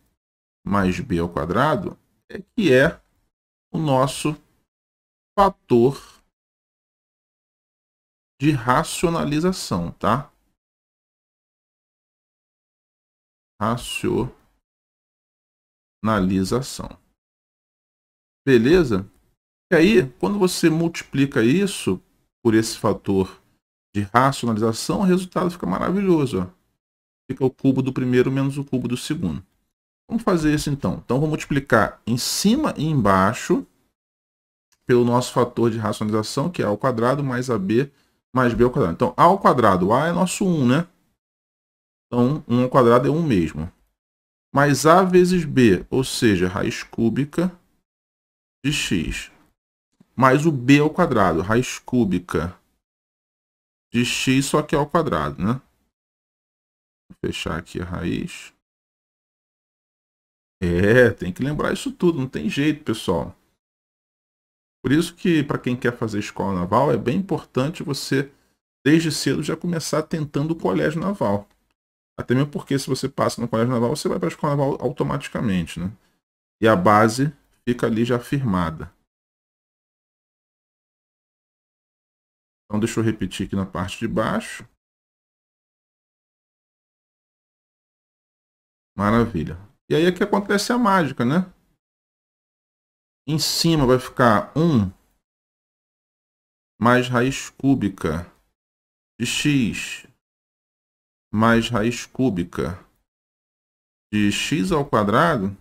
mais B ao quadrado, é que é o nosso fator de racionalização, tá? racionalização. Beleza? E aí, quando você multiplica isso por esse fator de racionalização, o resultado fica maravilhoso. Ó. Fica o cubo do primeiro menos o cubo do segundo. Vamos fazer isso então. Então, vou multiplicar em cima e embaixo pelo nosso fator de racionalização, que é a quadrado mais AB mais B ao quadrado. Então, A ao quadrado, A é nosso 1, né? Então, 1 ao quadrado é 1 mesmo. Mais A vezes B, ou seja, raiz cúbica de x. Mais o B ao quadrado, raiz cúbica de x, só que ao quadrado, né? Vou fechar aqui a raiz. É, tem que lembrar isso tudo, não tem jeito, pessoal. Por isso que, para quem quer fazer escola naval, é bem importante você, desde cedo, já começar tentando o colégio naval. Até mesmo porque se você passa no colégio naval, você vai para a escola naval automaticamente, né? E a base fica ali já firmada. Então deixa eu repetir aqui na parte de baixo. Maravilha. E aí é que acontece a mágica, né? Em cima vai ficar 1 mais raiz cúbica de x mais raiz cúbica de x ao quadrado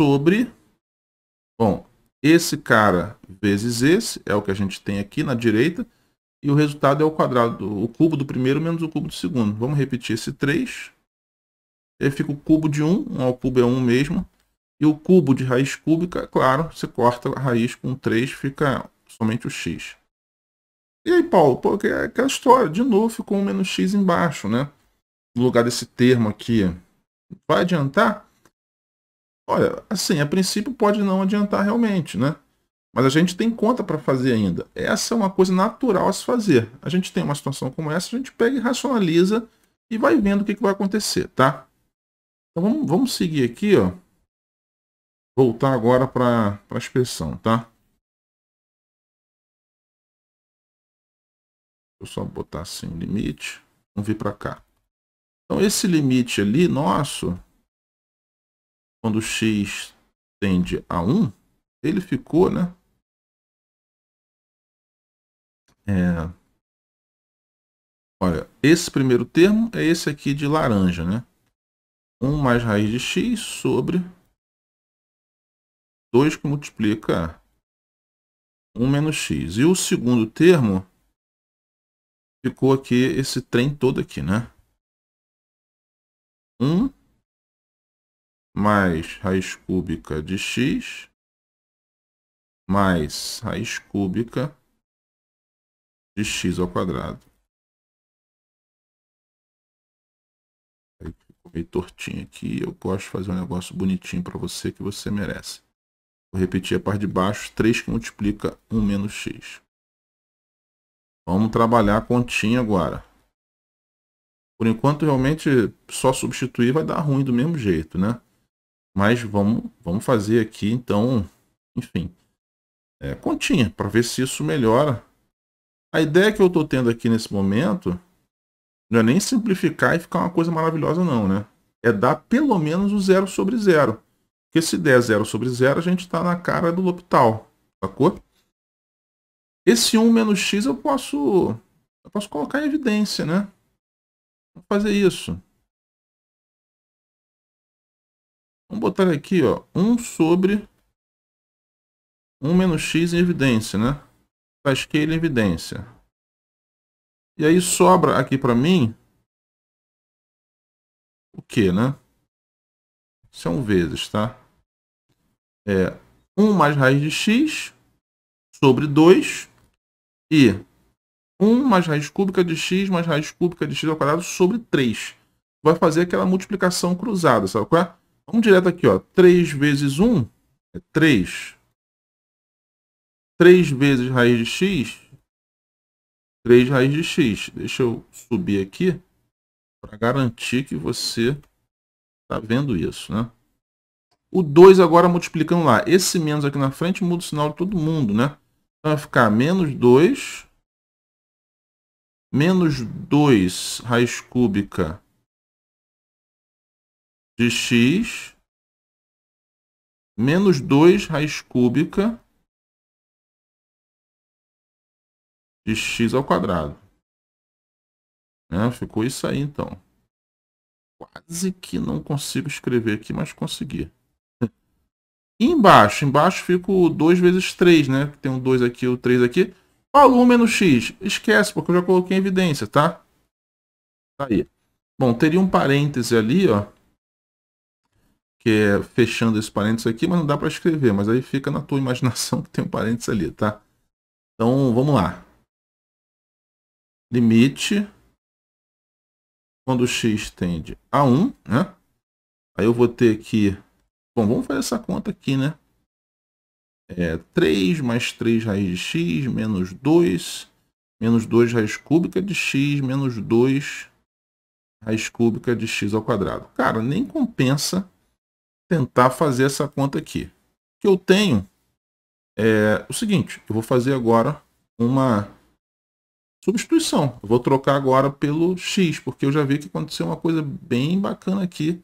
sobre, bom, esse cara vezes esse, é o que a gente tem aqui na direita, e o resultado é o quadrado, o cubo do primeiro menos o cubo do segundo. Vamos repetir esse 3. Aí fica o cubo de 1, 1 ao cubo é 1 mesmo. E o cubo de raiz cúbica, claro, você corta a raiz com 3, fica somente o x. E aí, Paulo, porque é aquela história, de novo ficou um menos x embaixo, né? No lugar desse termo aqui. Vai adiantar? Olha, assim, a princípio pode não adiantar realmente, né? Mas a gente tem conta para fazer ainda. Essa é uma coisa natural a se fazer. A gente tem uma situação como essa, a gente pega e racionaliza e vai vendo o que, que vai acontecer, tá? Então vamos, vamos seguir aqui, ó. Voltar agora para a expressão, tá? eu só botar assim, limite. Vamos vir para cá. Então, esse limite ali nosso, quando x tende a 1, ele ficou, né? É... Olha, esse primeiro termo é esse aqui de laranja, né? 1 mais raiz de x sobre 2 que multiplica 1 menos x. E o segundo termo ficou aqui esse trem todo aqui, né? 1 mais raiz cúbica de x mais raiz cúbica de x ao quadrado. Aí ficou meio tortinho aqui. Eu gosto de fazer um negócio bonitinho para você que você merece. Vou repetir a parte de baixo. 3 que multiplica 1 menos x. Vamos trabalhar a continha agora. Por enquanto, realmente, só substituir vai dar ruim do mesmo jeito, né? Mas vamos, vamos fazer aqui, então, enfim, é, continha, para ver se isso melhora. A ideia que eu estou tendo aqui nesse momento não é nem simplificar e ficar uma coisa maravilhosa, não, né? É dar pelo menos o um zero sobre zero. Porque se der zero sobre zero, a gente está na cara do Lopital, sacou? Esse 1 menos x eu posso, eu posso colocar em evidência, né? Vou fazer isso. Vamos botar aqui, ó, 1 sobre 1 menos x em evidência, né? Tasquei ele em evidência. E aí sobra aqui para mim o quê, né? São vezes, tá? É 1 mais raiz de x sobre 2 e 1 mais raiz cúbica de x mais raiz cúbica de x ao quadrado sobre 3. Vai fazer aquela multiplicação cruzada, sabe qual é? Vamos direto aqui, ó. 3 vezes 1 é 3. 3 vezes raiz de x, 3 raiz de x. Deixa eu subir aqui para garantir que você está vendo isso, né? O 2 agora multiplicando lá. Esse menos aqui na frente muda o sinal de todo mundo, né? Vai ficar menos 2. Menos 2 raiz cúbica de x. Menos 2 raiz cúbica de x ao quadrado. Né? Ficou isso aí, então. Quase que não consigo escrever aqui, mas consegui. E embaixo, embaixo fico 2 vezes 3, né? Tem um 2 aqui, o um 3 aqui. Valor menos x. Esquece, porque eu já coloquei em evidência, tá? Tá aí. Bom, teria um parêntese ali, ó. Que é fechando esse parêntese aqui, mas não dá para escrever. Mas aí fica na tua imaginação que tem um parêntese ali, tá? Então, vamos lá. Limite. Quando x tende a 1, né? Aí eu vou ter aqui Bom, vamos fazer essa conta aqui, né? É 3 mais 3 raiz de x menos 2, menos 2 raiz cúbica de x menos 2 raiz cúbica de x ao quadrado. Cara, nem compensa tentar fazer essa conta aqui. O que eu tenho é o seguinte, eu vou fazer agora uma substituição. Eu vou trocar agora pelo x, porque eu já vi que aconteceu uma coisa bem bacana aqui.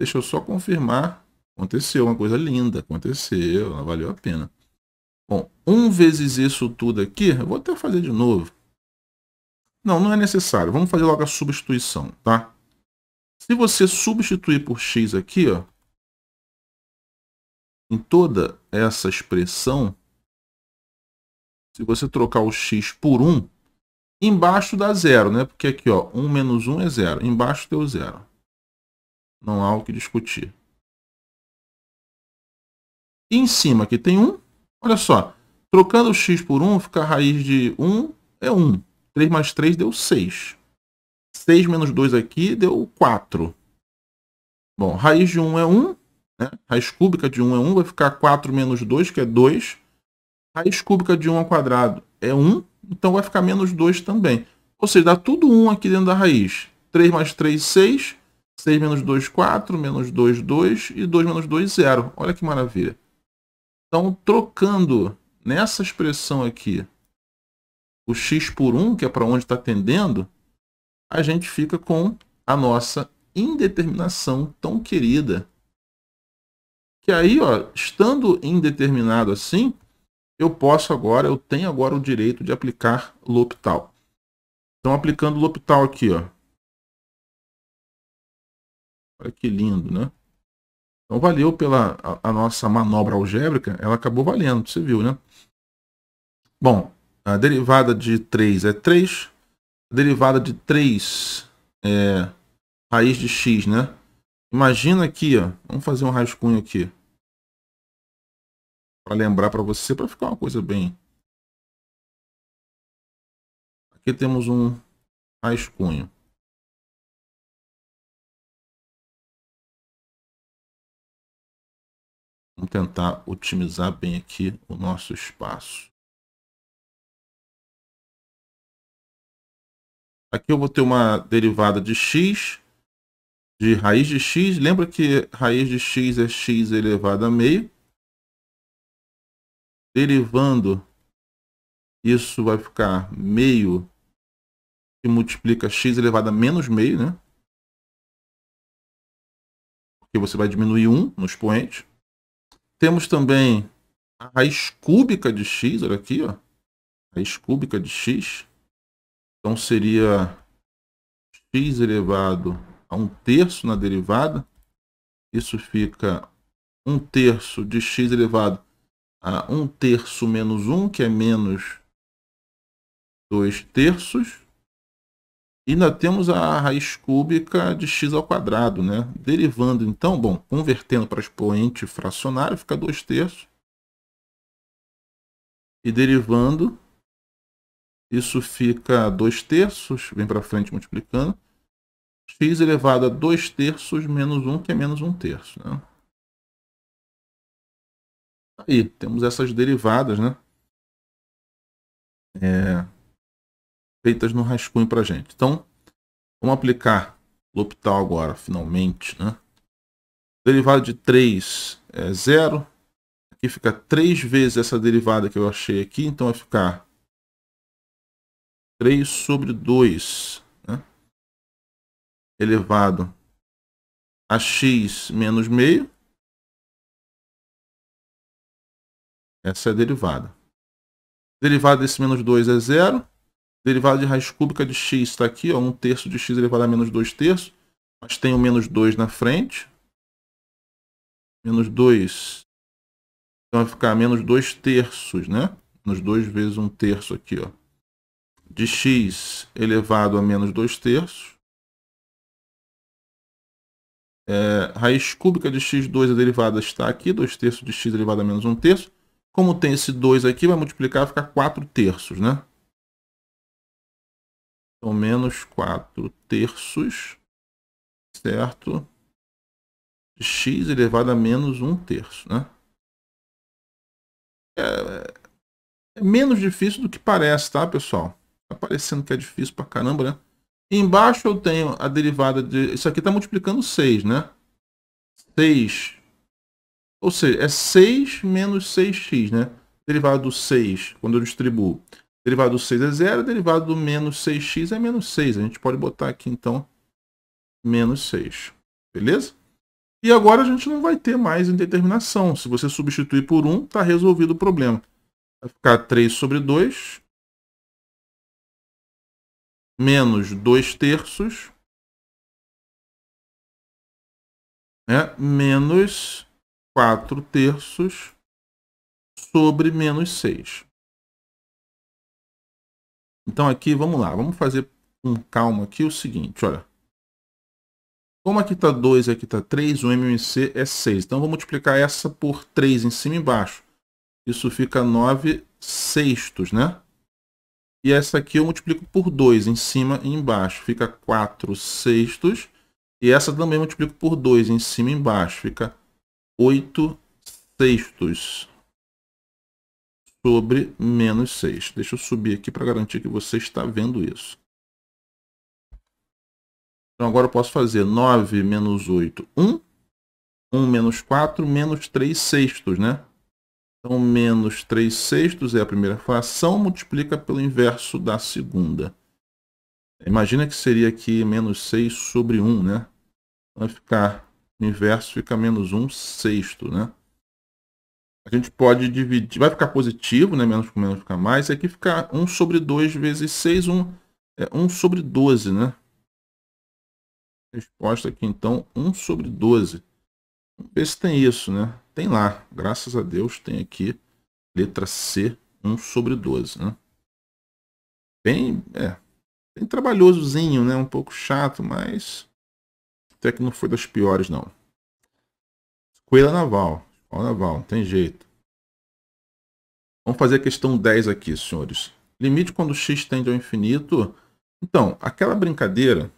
Deixa eu só confirmar Aconteceu uma coisa linda, aconteceu, valeu a pena. Bom, 1 um vezes isso tudo aqui, eu vou até fazer de novo. Não, não é necessário. Vamos fazer logo a substituição, tá? Se você substituir por x aqui, ó, em toda essa expressão, se você trocar o x por 1, embaixo dá zero, né? Porque aqui, ó, 1 menos 1 é zero. Embaixo deu zero. Não há o que discutir. E em cima aqui tem 1. Olha só, trocando x por 1, fica a raiz de 1 é 1. 3 mais 3 deu 6. 6 menos 2 aqui deu 4. Bom, raiz de 1 é 1. Né? Raiz cúbica de 1 é 1. Vai ficar 4 menos 2, que é 2. Raiz cúbica de 1 ao quadrado é 1. Então vai ficar menos 2 também. Ou seja, dá tudo 1 aqui dentro da raiz. 3 mais 3, 6. 6 menos 2, 4. Menos 2, 2. E 2 menos 2, 0. Olha que maravilha. Então, trocando nessa expressão aqui o x por 1, que é para onde está tendendo, a gente fica com a nossa indeterminação tão querida. Que aí, ó, estando indeterminado assim, eu posso agora, eu tenho agora o direito de aplicar L'Hopital. Então, aplicando L'Hopital aqui, ó. Olha que lindo, né? Então valeu pela a, a nossa manobra algébrica, ela acabou valendo, você viu, né? Bom, a derivada de 3 é 3. A derivada de 3 é raiz de x, né? Imagina aqui, ó. Vamos fazer um rascunho aqui. Para lembrar para você, para ficar uma coisa bem... Aqui temos um rascunho. Vamos tentar otimizar bem aqui o nosso espaço. Aqui eu vou ter uma derivada de x, de raiz de x. Lembra que raiz de x é x elevado a meio. Derivando, isso vai ficar meio que multiplica x elevado a menos meio, né? Porque você vai diminuir 1 no expoente. Temos também a raiz cúbica de x, olha aqui, ó. Raiz cúbica de x. Então seria x elevado a 1 terço na derivada. Isso fica 1 terço de x elevado a 1 terço menos 1, que é menos 2 terços ainda temos a raiz cúbica de x ao quadrado, né? Derivando, então, bom, convertendo para expoente fracionário, fica 2 terços. E derivando, isso fica 2 terços, vem para frente multiplicando, x elevado a 2 terços menos 1, um, que é menos 1 um terço, né? Aí, temos essas derivadas, né? É, feitas no rascunho para gente. Então, vamos aplicar L'Hopital agora, finalmente. Né? Derivada de 3 é zero. Aqui fica 3 vezes essa derivada que eu achei aqui, então vai ficar 3 sobre 2 né? elevado a x menos meio. Essa é a derivada. Derivada desse menos 2 é zero. Derivada de raiz cúbica de x está aqui, ó, 1 terço de x elevado a menos 2 terços. Mas tem o menos 2 na frente. Menos 2. Então vai ficar menos 2 terços, né? Menos 2 vezes 1 terço aqui, ó. De x elevado a menos 2 terços. É, raiz cúbica de x2 a é derivada está aqui. 2 terços de x elevado a menos 1 terço. Como tem esse 2 aqui, vai multiplicar, vai ficar 4 terços, né? Então, menos 4 terços, certo? De x elevado a menos 1 terço, né? É, é menos difícil do que parece, tá, pessoal? Tá parecendo que é difícil pra caramba, né? Embaixo eu tenho a derivada de... Isso aqui tá multiplicando 6, né? 6. Ou seja, é 6 menos 6x, né? Derivada do 6, quando eu distribuo. Derivado do 6 é zero, derivado do menos 6x é menos 6. A gente pode botar aqui, então, menos 6. Beleza? E agora a gente não vai ter mais indeterminação. Se você substituir por 1, está resolvido o problema. Vai ficar 3 sobre 2, menos 2 terços, né? menos 4 terços sobre menos 6. Então aqui, vamos lá, vamos fazer com calma aqui o seguinte, olha. Como aqui está 2 e aqui está 3, o MMC é 6. Então vou multiplicar essa por 3 em cima e embaixo. Isso fica 9 sextos, né? E essa aqui eu multiplico por 2 em cima e embaixo. Fica 4 sextos. E essa também eu multiplico por 2 em cima e embaixo. Fica 8 sextos sobre menos 6. Deixa eu subir aqui para garantir que você está vendo isso. Então agora eu posso fazer 9 menos 8, 1. 1 menos 4, menos 3 sextos, né? Então, menos 3 sextos é a primeira fração, multiplica pelo inverso da segunda. Imagina que seria aqui menos 6 sobre 1, né? Vai ficar, o inverso fica menos 1 sexto, né? a gente pode dividir, vai ficar positivo, né? Menos com menos fica mais. Aqui fica 1 sobre 2 vezes 6, 1, é 1 sobre 12, né? Resposta aqui, então, 1 sobre 12. Vamos ver se tem isso, né? Tem lá, graças a Deus, tem aqui letra C, 1 sobre 12, né? Bem, é, bem trabalhosozinho, né? Um pouco chato, mas até que não foi das piores, não. Coelha Naval. Ora Val, tem jeito. Vamos fazer a questão 10 aqui, senhores. Limite quando x tende ao infinito. Então, aquela brincadeira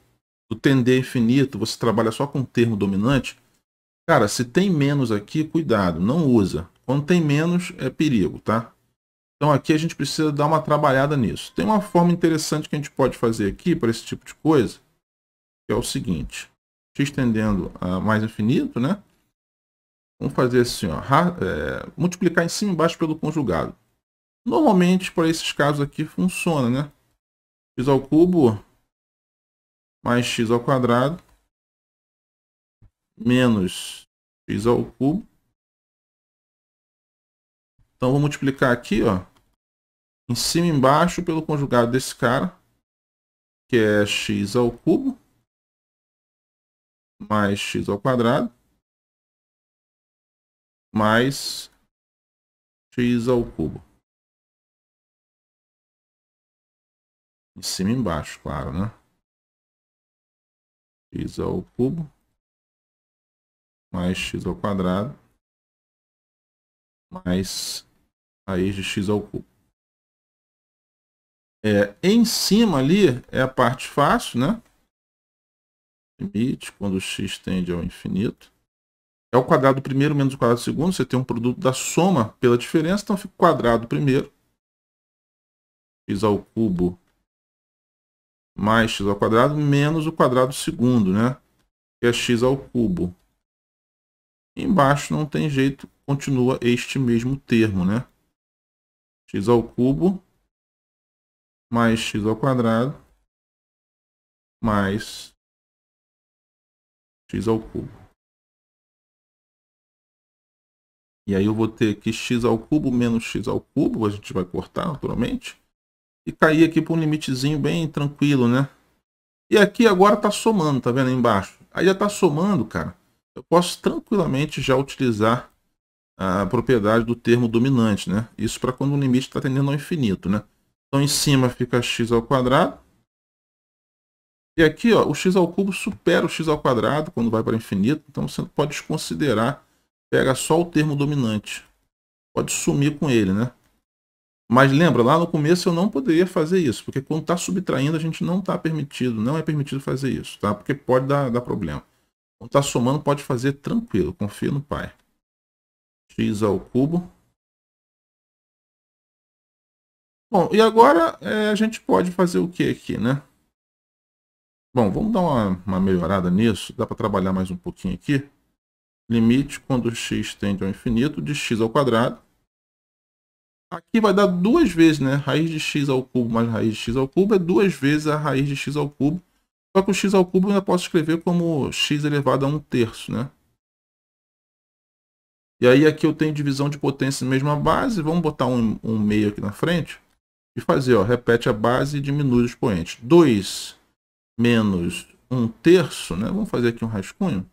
do tender infinito, você trabalha só com o termo dominante. Cara, se tem menos aqui, cuidado, não usa. Quando tem menos, é perigo, tá? Então aqui a gente precisa dar uma trabalhada nisso. Tem uma forma interessante que a gente pode fazer aqui para esse tipo de coisa, que é o seguinte. x tendendo a mais infinito, né? Vamos fazer assim, ó, é, multiplicar em cima e embaixo pelo conjugado. Normalmente, para esses casos aqui, funciona, né? x ao cubo mais x ao quadrado menos x ao cubo. Então, vou multiplicar aqui, ó, em cima e embaixo pelo conjugado desse cara, que é x ao cubo mais x ao quadrado mais x ao cubo. Em cima e embaixo, claro, né? x ao cubo mais x ao quadrado mais raiz de x ao cubo. É, em cima ali é a parte fácil, né? Limite quando x tende ao infinito é o quadrado do primeiro menos o quadrado do segundo. Você tem um produto da soma pela diferença. Então fica o quadrado primeiro. x ao cubo mais x ao quadrado menos o quadrado segundo, né? Que é x ao cubo. Embaixo não tem jeito, continua este mesmo termo, né? x ao cubo mais x ao quadrado mais x ao cubo. E aí eu vou ter aqui x ao cubo menos x ao cubo, a gente vai cortar naturalmente. E cair aqui para um limitezinho bem tranquilo, né? E aqui agora está somando, tá vendo aí embaixo? Aí já está somando, cara. Eu posso tranquilamente já utilizar a propriedade do termo dominante, né? Isso para quando o limite está tendendo ao infinito, né? Então em cima fica x ao quadrado. E aqui, ó, o x ao cubo supera o x ao quadrado quando vai para infinito, então você pode desconsiderar pega só o termo dominante. Pode sumir com ele, né? Mas lembra, lá no começo eu não poderia fazer isso, porque quando está subtraindo a gente não está permitido, não é permitido fazer isso, tá? Porque pode dar, dar problema. Quando está somando pode fazer tranquilo, confia no pai. x ao cubo. Bom, e agora é, a gente pode fazer o que aqui, né? Bom, vamos dar uma, uma melhorada nisso, dá para trabalhar mais um pouquinho aqui limite quando x tende ao infinito de x ao quadrado. Aqui vai dar duas vezes, né? Raiz de x ao cubo mais raiz de x ao cubo é duas vezes a raiz de x ao cubo. Só que o x ao cubo eu ainda posso escrever como x elevado a 1 terço, né? E aí aqui eu tenho divisão de potência mesma base, vamos botar um, um meio aqui na frente e fazer, ó, repete a base e diminui o expoente. 2 menos 1 terço, né? Vamos fazer aqui um rascunho.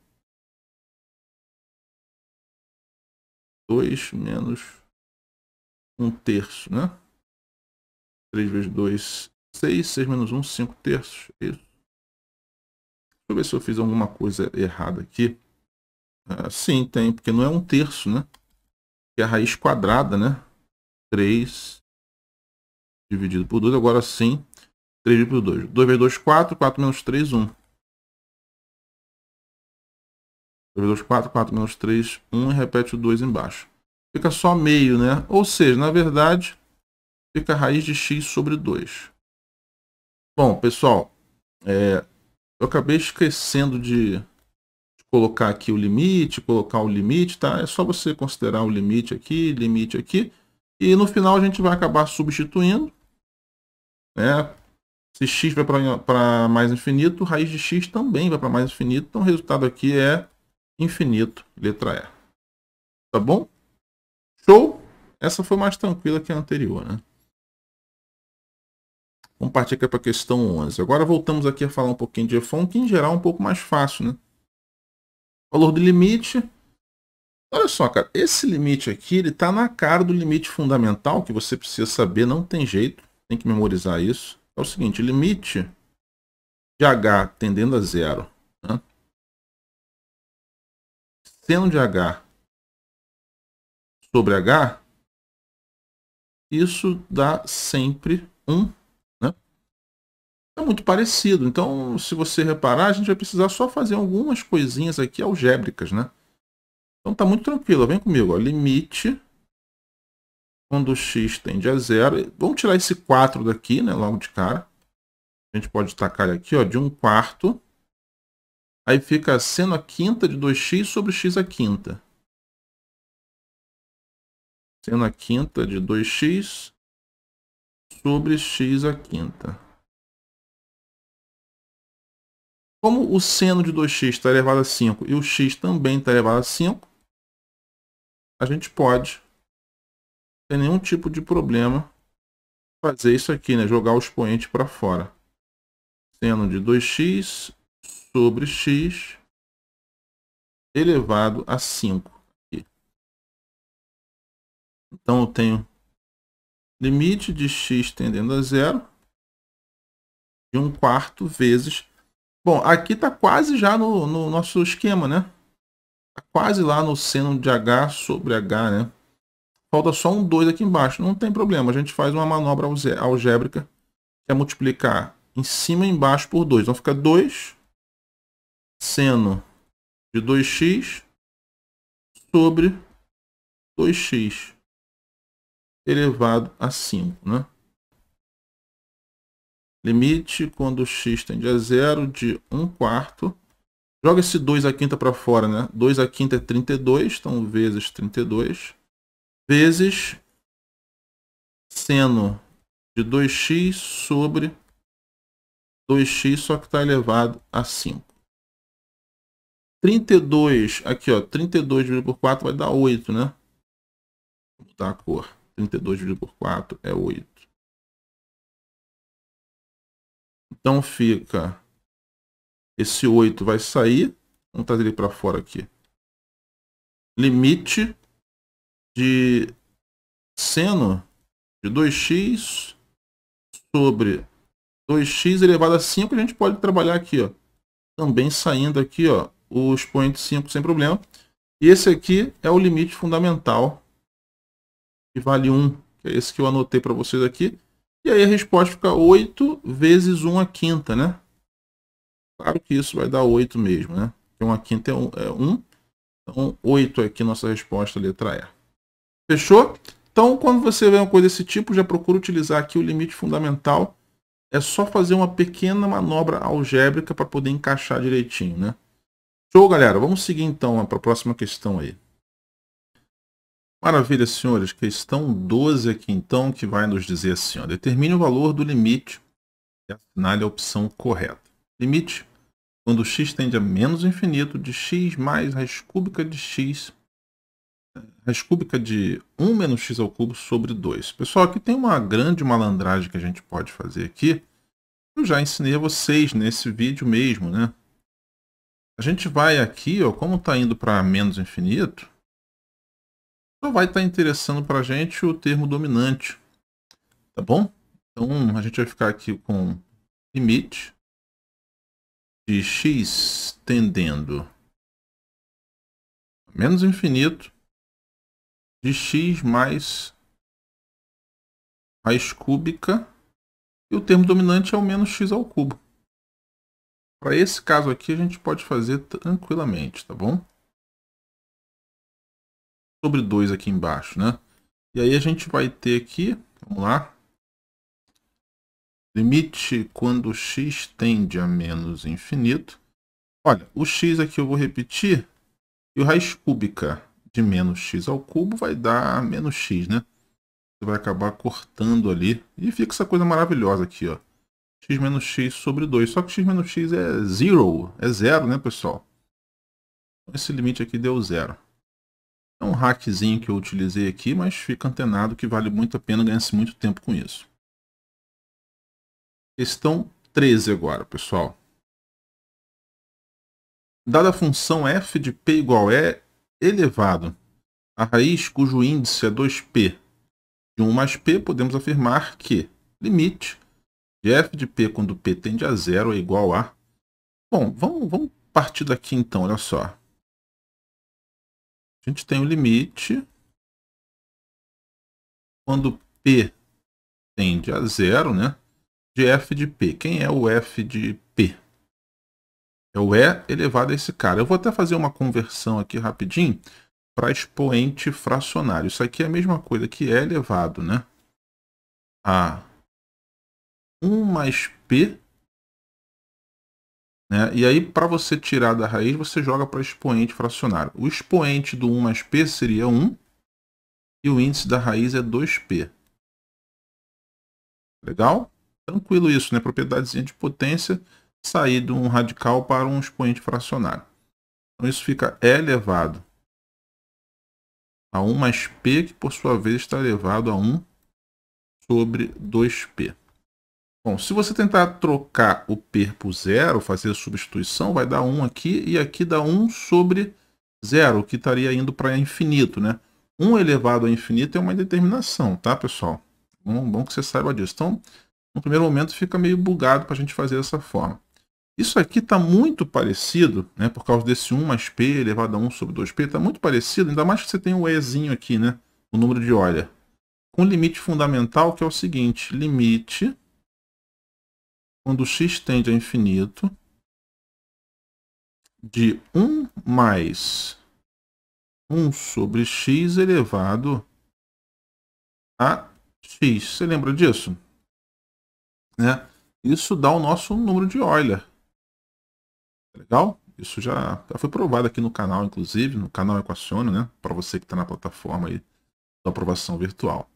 2 menos 1 terço, né? 3 vezes 2, 6. 6 menos 1, 5 terços. É isso. Deixa eu ver se eu fiz alguma coisa errada aqui. Ah, sim, tem, porque não é 1 terço, né? Que é a raiz quadrada, né? 3 dividido por 2. Agora sim, 3 dividido por 2. 2 vezes 2, 4. 4 menos 3, 1. 2 4, 4 menos 3, 1 e repete o 2 embaixo. Fica só meio, né? Ou seja, na verdade, fica raiz de x sobre 2. Bom, pessoal, é, eu acabei esquecendo de, colocar aqui o limite, colocar o limite, tá? É só você considerar o limite aqui, limite aqui. E no final a gente vai acabar substituindo, né? Se x vai para mais infinito, raiz de x também vai para mais infinito. Então o resultado aqui é infinito, letra E. Tá bom? Show? Essa foi mais tranquila que a anterior, né? Vamos partir aqui para a questão 11. Agora voltamos aqui a falar um pouquinho de EFON, que em geral é um pouco mais fácil, né? Valor do limite. Olha só, cara, esse limite aqui, ele tá na cara do limite fundamental, que você precisa saber, não tem jeito, tem que memorizar isso. É o seguinte, limite de h tendendo a zero seno de H sobre H, isso dá sempre 1. Né? É muito parecido. Então, se você reparar, a gente vai precisar só fazer algumas coisinhas aqui algébricas. Né? Então, tá muito tranquilo. Vem comigo. Ó. Limite quando x tende a zero. Vamos tirar esse 4 daqui, né, logo de cara. A gente pode tacar aqui ó, de 1 quarto Aí fica seno a quinta de 2x sobre x a quinta. Seno a quinta de 2x sobre x a quinta. Como o seno de 2x está elevado a 5 e o x também está elevado a 5, a gente pode, sem nenhum tipo de problema, fazer isso aqui, né? jogar o expoente para fora. Seno de 2x sobre x elevado a 5. Então, eu tenho limite de x tendendo a zero de 1 quarto vezes... Bom, aqui está quase já no, no, nosso esquema, né? Tá quase lá no seno de h sobre h, né? Falta só um 2 aqui embaixo. Não tem problema, a gente faz uma manobra algébrica, que é multiplicar em cima e embaixo por 2. Então fica 2 seno de 2x sobre 2x elevado a 5. Né? Limite quando x tende a zero de 1 quarto. Joga esse 2 a quinta para fora, né? 2 a quinta é 32, então vezes 32. Vezes seno de 2x sobre 2x, só que está elevado a 5. 32, aqui ó, 32 dividido por 4 vai dar 8, né? Vou mudar a cor. 32 dividido por 4 é 8. Então fica esse 8 vai sair, vamos trazer ele para fora aqui. Limite de seno de 2x sobre 2x elevado a 5, a gente pode trabalhar aqui, ó. Também saindo aqui, ó, o expoente 5 sem problema. esse aqui é o limite fundamental, que vale 1, que é esse que eu anotei para vocês aqui. E aí a resposta fica 8 vezes 1 a quinta, né? Claro que isso vai dar 8 mesmo, né? Porque 1 a quinta é 1. É 1. Então, 8 é aqui nossa resposta, letra E. Fechou? Então, quando você vê uma coisa desse tipo, já procura utilizar aqui o limite fundamental. É só fazer uma pequena manobra algébrica para poder encaixar direitinho, né? Show, galera. Vamos seguir então para a próxima questão aí. Maravilha, senhores. Questão 12 aqui então, que vai nos dizer assim, ó, determine o valor do limite e assinale a opção correta. Limite, quando x tende a menos infinito de x mais raiz cúbica de x, raiz cúbica de 1 menos x ao cubo sobre 2. Pessoal, aqui tem uma grande malandragem que a gente pode fazer aqui. Eu já ensinei a vocês nesse vídeo mesmo, né? A gente vai aqui, ó, como está indo para menos infinito, só vai estar tá interessando para a gente o termo dominante, tá bom? Então, a gente vai ficar aqui com limite de x tendendo a menos infinito de x mais raiz cúbica e o termo dominante é o menos x ao cubo. Para esse caso aqui, a gente pode fazer tranquilamente, tá bom? Sobre 2 aqui embaixo, né? E aí a gente vai ter aqui, vamos lá. Limite quando x tende a menos infinito. Olha, o x aqui eu vou repetir. E o raiz cúbica de menos x ao cubo vai dar menos x, né? Você vai acabar cortando ali. E fica essa coisa maravilhosa aqui, ó x menos x sobre 2. Só que x menos x é zero, é zero, né, pessoal? Esse limite aqui deu zero. É um hackzinho que eu utilizei aqui, mas fica antenado que vale muito a pena, ganhar se muito tempo com isso. Questão 13 agora, pessoal. Dada a função f de p igual a e elevado a raiz cujo índice é 2p de 1 mais p, podemos afirmar que limite de f de p quando p tende a zero é igual a... Bom, vamos, vamos partir daqui então, olha só. A gente tem o um limite quando p tende a zero, né? De f de p. Quem é o f de p? É o e elevado a esse cara. Eu vou até fazer uma conversão aqui rapidinho para expoente fracionário. Isso aqui é a mesma coisa que e elevado, né? A 1 mais P. Né? E aí, para você tirar da raiz, você joga para expoente fracionário. O expoente do 1 mais P seria 1. E o índice da raiz é 2P. Legal? Tranquilo isso, né? Propriedadezinha de potência sair de um radical para um expoente fracionário. Então, isso fica E elevado a 1 mais P, que por sua vez está elevado a 1 sobre 2P. Bom, se você tentar trocar o per por zero, fazer a substituição, vai dar 1 aqui e aqui dá 1 sobre zero, que estaria indo para infinito, né? 1 elevado a infinito é uma indeterminação, tá, pessoal? Bom, bom que você saiba disso. Então, no primeiro momento fica meio bugado para a gente fazer dessa forma. Isso aqui está muito parecido, né? Por causa desse 1 mais p elevado a 1 sobre 2p, está muito parecido, ainda mais que você tem o um ezinho aqui, né? O número de Euler. Com um limite fundamental que é o seguinte, limite quando x tende a infinito, de 1 mais 1 sobre x elevado a x. Você lembra disso? Né? Isso dá o nosso número de Euler. Tá legal? Isso já, já foi provado aqui no canal, inclusive, no canal Equacione, né? Para você que está na plataforma aí da aprovação virtual.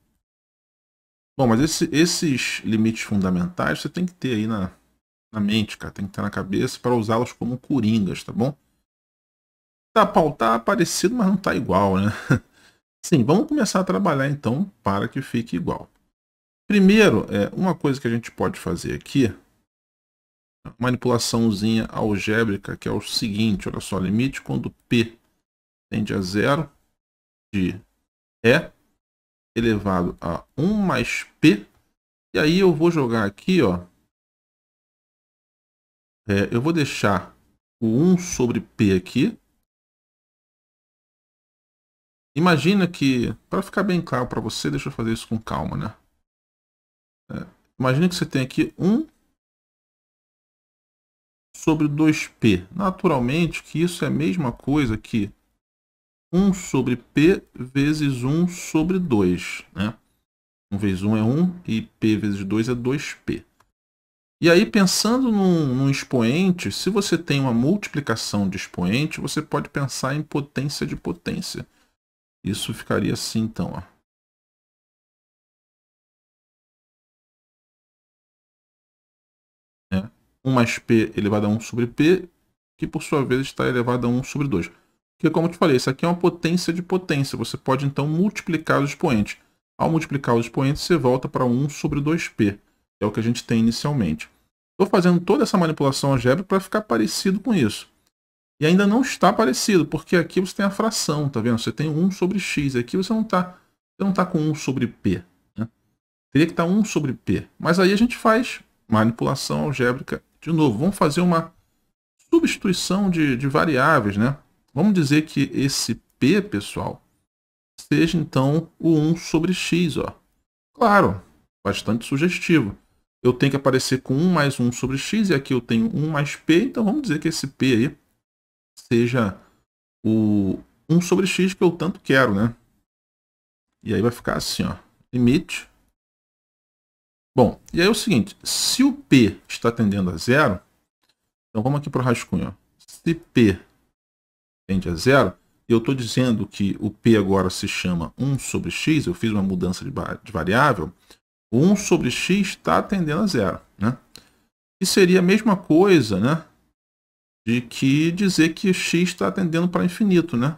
Bom, mas esse, esses limites fundamentais você tem que ter aí na, na mente, cara. Tem que ter na cabeça para usá-los como coringas, tá bom? Tá, pau, tá parecido, mas não tá igual, né? Sim, vamos começar a trabalhar então para que fique igual. Primeiro, é, uma coisa que a gente pode fazer aqui, manipulaçãozinha algébrica, que é o seguinte, olha só, limite quando P tende a zero de E elevado a 1 mais P. E aí eu vou jogar aqui, ó. É, eu vou deixar o 1 sobre P aqui. Imagina que, para ficar bem claro para você, deixa eu fazer isso com calma, né? É, imagina que você tem aqui 1 sobre 2P. Naturalmente que isso é a mesma coisa que 1 sobre P vezes 1 sobre 2. Né? 1 vezes 1 é 1 e P vezes 2 é 2P. E aí, pensando num, num expoente, se você tem uma multiplicação de expoente, você pode pensar em potência de potência. Isso ficaria assim, então. Ó. É. 1 mais p elevado a 1 sobre p, que por sua vez está elevado a 1 sobre 2 que como eu te falei, isso aqui é uma potência de potência. Você pode, então, multiplicar os expoentes. Ao multiplicar os expoentes, você volta para 1 sobre 2p. É o que a gente tem inicialmente. Estou fazendo toda essa manipulação algébrica para ficar parecido com isso. E ainda não está parecido, porque aqui você tem a fração, tá vendo? Você tem 1 sobre x, aqui você não está não tá com 1 sobre p. Né? Teria que estar tá 1 sobre p. Mas aí a gente faz manipulação algébrica de novo. Vamos fazer uma substituição de, de variáveis, né? Vamos dizer que esse P, pessoal, seja então o 1 sobre x. Ó. Claro, bastante sugestivo. Eu tenho que aparecer com 1 mais 1 sobre x, e aqui eu tenho 1 mais p, então vamos dizer que esse p aí seja o 1 sobre x que eu tanto quero, né? E aí vai ficar assim, ó, limite. Bom, e aí é o seguinte, se o p está tendendo a zero, então vamos aqui para o rascunho, ó. se p tende a é zero, eu estou dizendo que o P agora se chama 1 sobre x, eu fiz uma mudança de variável, o 1 sobre x está tendendo a zero. Né? E seria a mesma coisa né, de que dizer que x está tendendo para infinito. Né?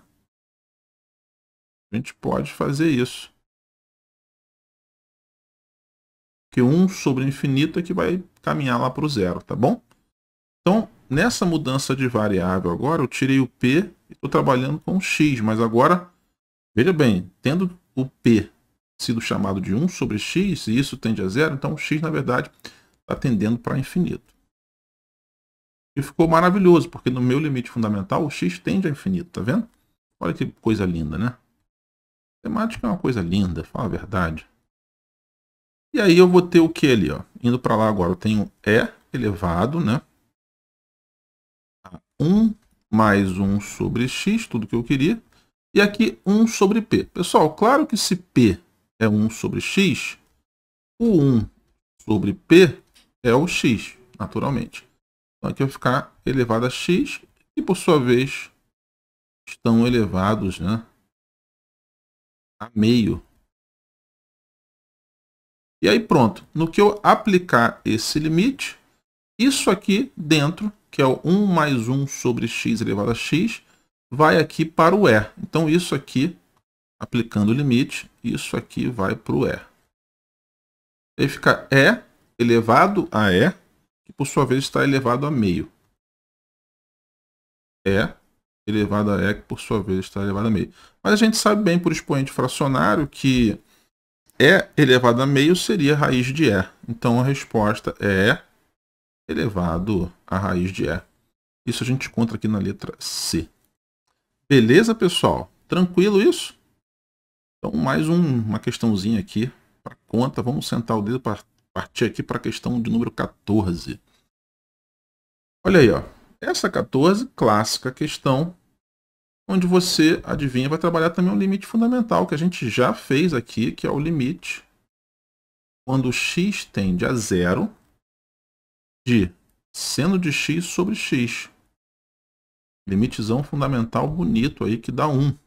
A gente pode fazer isso. Porque 1 sobre infinito é que vai caminhar lá para o zero, tá bom? Então, nessa mudança de variável agora, eu tirei o P e estou trabalhando com X, mas agora, veja bem, tendo o P sido chamado de 1 sobre X, e isso tende a zero, então X, na verdade, está tendendo para infinito. E ficou maravilhoso, porque no meu limite fundamental, o X tende a infinito, tá vendo? Olha que coisa linda, né? Matemática é uma coisa linda, fala a verdade. E aí eu vou ter o que ali, ó? Indo para lá agora, eu tenho E elevado, né? 1 mais 1 sobre x, tudo que eu queria. E aqui 1 sobre p. Pessoal, claro que se p é 1 sobre x, o 1 sobre p é o x, naturalmente. Então aqui vai ficar elevado a x, e por sua vez estão elevados né, a meio. E aí pronto, no que eu aplicar esse limite, isso aqui dentro que é o 1 mais 1 sobre x elevado a x, vai aqui para o E. Então, isso aqui, aplicando o limite, isso aqui vai para o E. Aí fica E elevado a E, que por sua vez está elevado a meio. E elevado a E, que por sua vez está elevado a meio. Mas a gente sabe bem por expoente fracionário que E elevado a meio seria a raiz de E. Então a resposta é E elevado à raiz de E. Isso a gente encontra aqui na letra C. Beleza, pessoal? Tranquilo isso? Então, mais um, uma questãozinha aqui para conta. Vamos sentar o dedo para partir aqui para a questão de número 14. Olha aí, ó. Essa 14, clássica questão, onde você, adivinha, vai trabalhar também um limite fundamental que a gente já fez aqui, que é o limite quando x tende a zero de seno de x sobre x. Limitezão fundamental bonito aí que dá 1.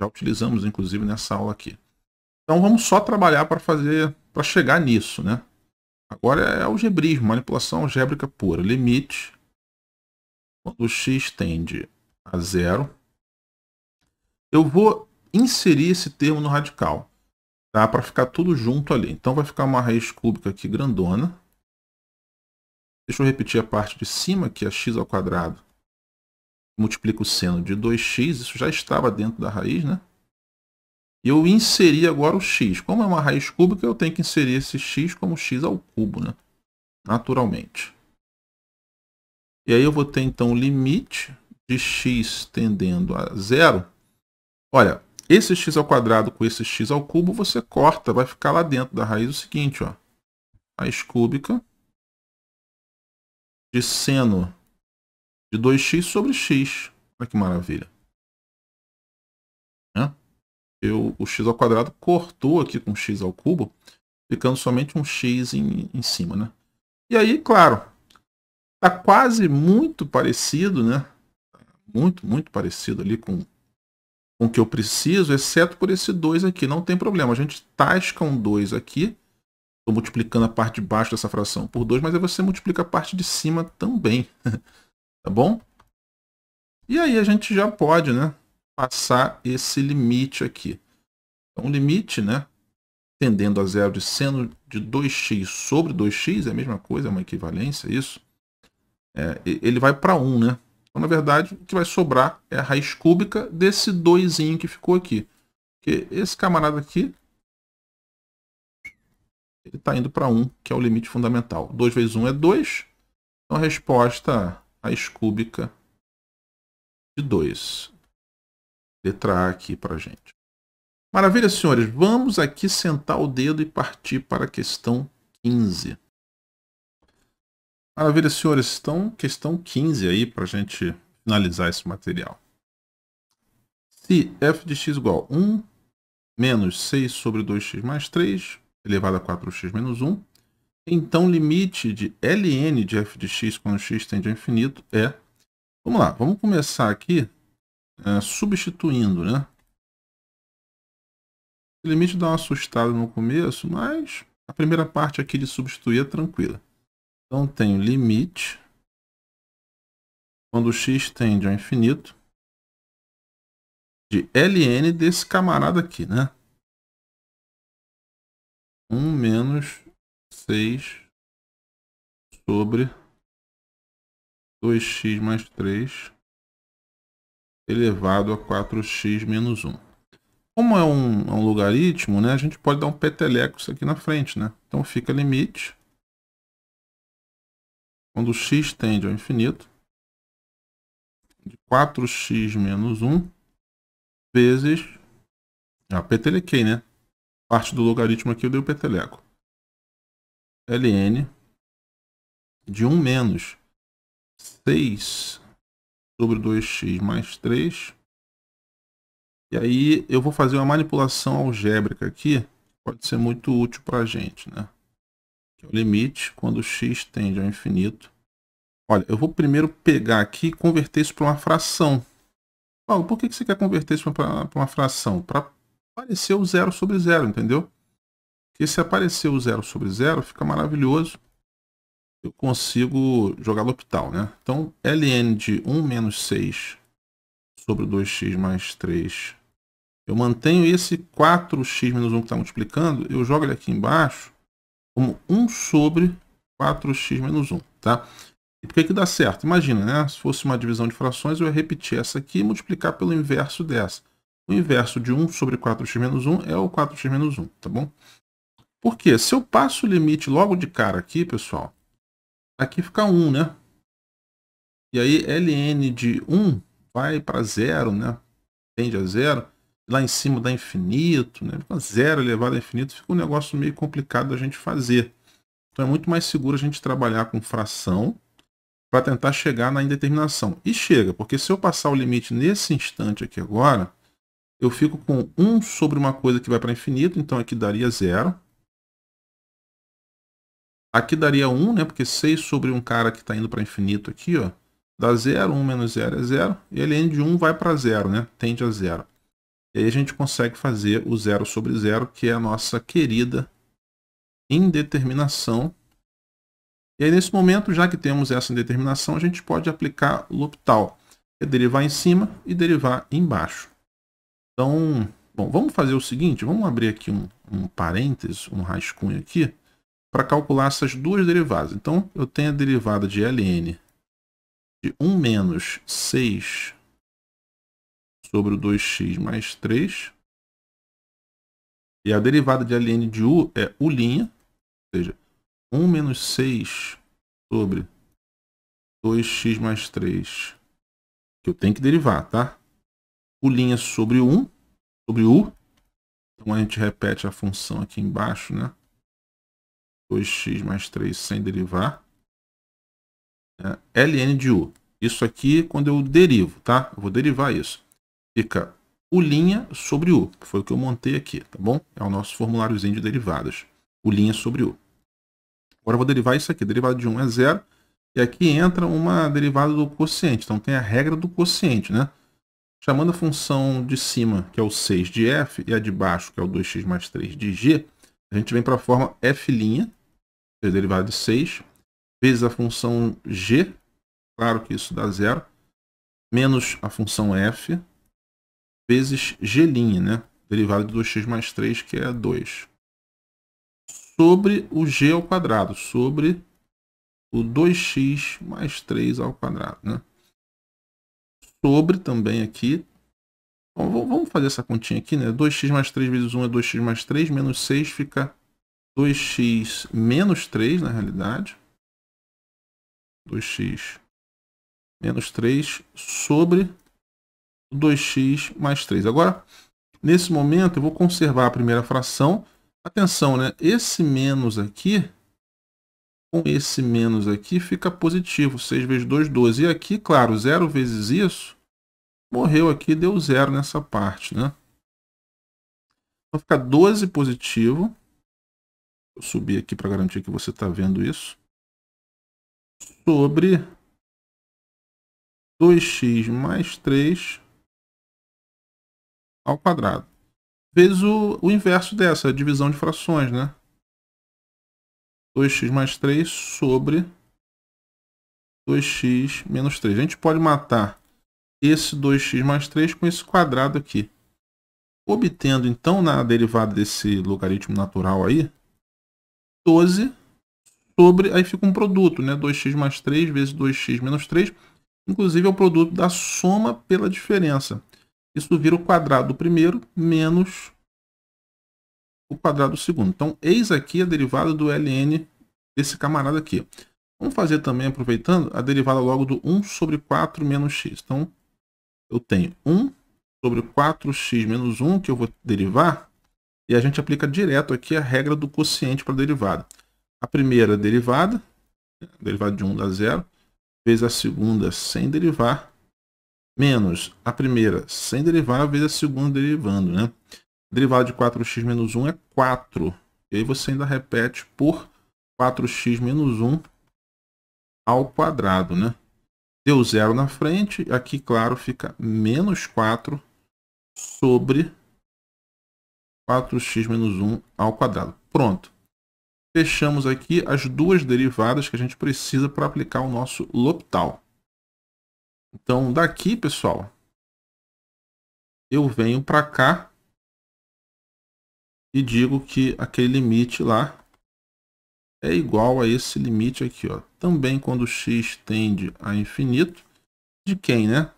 Já utilizamos, inclusive, nessa aula aqui. Então vamos só trabalhar para fazer, para chegar nisso, né? Agora é algebrismo, manipulação algébrica pura. Limite, quando x tende a zero, eu vou inserir esse termo no radical, tá? Para ficar tudo junto ali. Então vai ficar uma raiz cúbica aqui grandona Deixa eu repetir a parte de cima, que é x ao quadrado. Multiplico o seno de 2x, isso já estava dentro da raiz, né? E eu inseri agora o x. Como é uma raiz cúbica, eu tenho que inserir esse x como x ao cubo, né? Naturalmente. E aí eu vou ter, então, o limite de x tendendo a zero. Olha, esse x ao quadrado com esse x ao cubo, você corta, vai ficar lá dentro da raiz o seguinte, ó. Raiz cúbica de seno de 2x sobre x. Olha que maravilha. Né? Eu, o x ao quadrado cortou aqui com x ao cubo, ficando somente um x em, em cima. Né? E aí, claro, tá quase muito parecido, né? Muito, muito parecido ali com, com o que eu preciso, exceto por esse 2 aqui. Não tem problema, a gente tasca um 2 aqui Estou multiplicando a parte de baixo dessa fração por 2, mas aí você multiplica a parte de cima também. tá bom? E aí a gente já pode né, passar esse limite aqui. Então, o limite, né, tendendo a zero de seno de 2x sobre 2x, é a mesma coisa, é uma equivalência, é isso. É, ele vai para 1, né? Então, na verdade, o que vai sobrar é a raiz cúbica desse 2 que ficou aqui. Porque esse camarada aqui ele está indo para 1, que é o limite fundamental. 2 vezes 1 é 2. Então a resposta raiz cúbica de 2. Letra A aqui para a gente. Maravilha, senhores. Vamos aqui sentar o dedo e partir para a questão 15. Maravilha, senhores. Então, questão 15 aí para a gente finalizar esse material. Se f de x igual a 1 menos 6 sobre 2x mais 3, elevado a 4x menos 1. Então, o limite de ln de f de x quando x tende ao infinito é... Vamos lá, vamos começar aqui é, substituindo, né? O limite dá um assustado no começo, mas a primeira parte aqui de substituir é tranquila. Então, tenho limite quando x tende ao infinito de ln desse camarada aqui, né? 1 menos 6 sobre 2x mais 3 elevado a 4x menos 1. Como é um, é um, logaritmo, né, a gente pode dar um peteleco isso aqui na frente. Né? Então fica limite, quando x tende ao infinito, de 4x menos 1 vezes... Já ah, petelequei, né? parte do logaritmo aqui eu dei o peteleco. ln de 1 menos 6 sobre 2x mais 3. E aí eu vou fazer uma manipulação algébrica aqui, pode ser muito útil para a gente, né? Que é o limite quando x tende ao infinito. Olha, eu vou primeiro pegar aqui e converter isso para uma fração. Paulo, por que, que você quer converter isso para uma fração? Para apareceu zero sobre zero, entendeu? Porque se aparecer o zero sobre zero, fica maravilhoso. Eu consigo jogar L'Hopital, né? Então, ln de 1 menos 6 sobre 2x mais 3. Eu mantenho esse 4x menos 1 que está multiplicando, eu jogo ele aqui embaixo como 1 sobre 4x menos 1, tá? E por que, que dá certo? Imagina, né? Se fosse uma divisão de frações, eu ia repetir essa aqui e multiplicar pelo inverso dessa o inverso de 1 sobre 4x menos 1 é o 4x menos 1, tá bom? Por quê? se eu passo o limite logo de cara aqui, pessoal, aqui fica 1, né? E aí ln de 1 vai para 0, né? Tende a 0. Lá em cima dá infinito, né? 0 elevado a infinito fica um negócio meio complicado da gente fazer. Então é muito mais seguro a gente trabalhar com fração para tentar chegar na indeterminação. E chega, porque se eu passar o limite nesse instante aqui agora, eu fico com 1 sobre uma coisa que vai para infinito, então aqui daria 0. Aqui daria 1, né? Porque 6 sobre um cara que está indo para infinito aqui, ó. Dá 0, 1 menos 0 é 0. E ele além de 1 vai para 0, né? Tende a 0. E aí a gente consegue fazer o 0 sobre 0, que é a nossa querida indeterminação. E aí nesse momento, já que temos essa indeterminação, a gente pode aplicar o L'Hopital. É derivar em cima e derivar embaixo. Então, bom, vamos fazer o seguinte, vamos abrir aqui um, um parênteses, um rascunho aqui, para calcular essas duas derivadas. Então, eu tenho a derivada de ln de 1 menos 6 sobre o 2x mais 3. E a derivada de ln de u é u', ou seja, 1 menos 6 sobre 2x mais 3, que eu tenho que derivar, tá? o linha sobre 1, sobre u. Então a gente repete a função aqui embaixo, né? 2x mais 3 sem derivar. Né? ln de u. Isso aqui é quando eu derivo, tá? Eu vou derivar isso. Fica u' sobre u, que foi o que eu montei aqui, tá bom? É o nosso formuláriozinho de derivadas. U' sobre u. Agora eu vou derivar isso aqui. Derivada de 1 é zero. E aqui entra uma derivada do quociente. Então tem a regra do quociente, né? chamando a função de cima, que é o 6 de f, e a de baixo, que é o 2x mais 3 de g, a gente vem para a forma f', que é derivada de 6, vezes a função g, claro que isso dá zero, menos a função f, vezes g', né? derivada de 2x mais 3, que é 2, sobre o g ao quadrado, sobre o 2x mais 3 ao quadrado. Né? sobre também aqui. Bom, então, vamos fazer essa continha aqui, né? 2x mais 3 vezes 1 é 2x mais 3, menos 6 fica 2x menos 3, na realidade. 2x menos 3 sobre 2x mais 3. Agora, nesse momento, eu vou conservar a primeira fração. Atenção, né? Esse menos aqui com esse menos aqui fica positivo, 6 vezes 2, 12. E aqui, claro, 0 vezes isso, morreu aqui, deu 0 nessa parte, né? Então fica 12 positivo. Vou subir aqui para garantir que você está vendo isso. Sobre 2x mais 3 ao quadrado. Vezes o, o inverso dessa, a divisão de frações, né? 2x mais 3 sobre 2x menos 3. A gente pode matar esse 2x mais 3 com esse quadrado aqui. Obtendo, então, na derivada desse logaritmo natural aí, 12 sobre... Aí fica um produto, né? 2x mais 3 vezes 2x menos 3. Inclusive, é o produto da soma pela diferença. Isso vira o quadrado do primeiro menos o quadrado do segundo. Então, eis aqui a derivada do ln desse camarada aqui. Vamos fazer também, aproveitando, a derivada logo do 1 sobre 4 menos x. Então, eu tenho 1 sobre 4x menos 1, que eu vou derivar, e a gente aplica direto aqui a regra do quociente para a derivada. A primeira derivada, a derivada de 1 dá zero, vezes a segunda sem derivar, menos a primeira sem derivar, vezes a segunda derivando, né? derivada de 4x menos 1 é 4. E aí você ainda repete por 4x menos 1 ao quadrado, né? Deu zero na frente, aqui, claro, fica menos 4 sobre 4x menos 1 ao quadrado. Pronto. Fechamos aqui as duas derivadas que a gente precisa para aplicar o nosso L'Hopital. Então, daqui, pessoal, eu venho para cá e digo que aquele limite lá é igual a esse limite aqui, ó. Também quando x tende a infinito, de quem, né?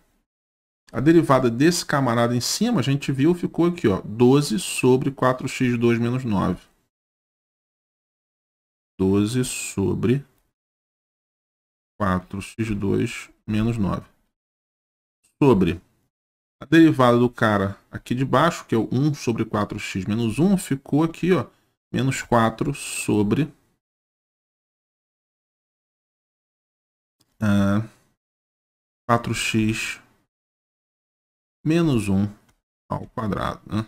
A derivada desse camarada em cima, a gente viu, ficou aqui, ó, 12 sobre 4x2 menos 9. 12 sobre 4x2 menos 9. Sobre a derivada do cara aqui de baixo, que é o 1 sobre 4x menos 1, ficou aqui, ó, menos 4 sobre é, uh, 4x menos 1 ao quadrado, né?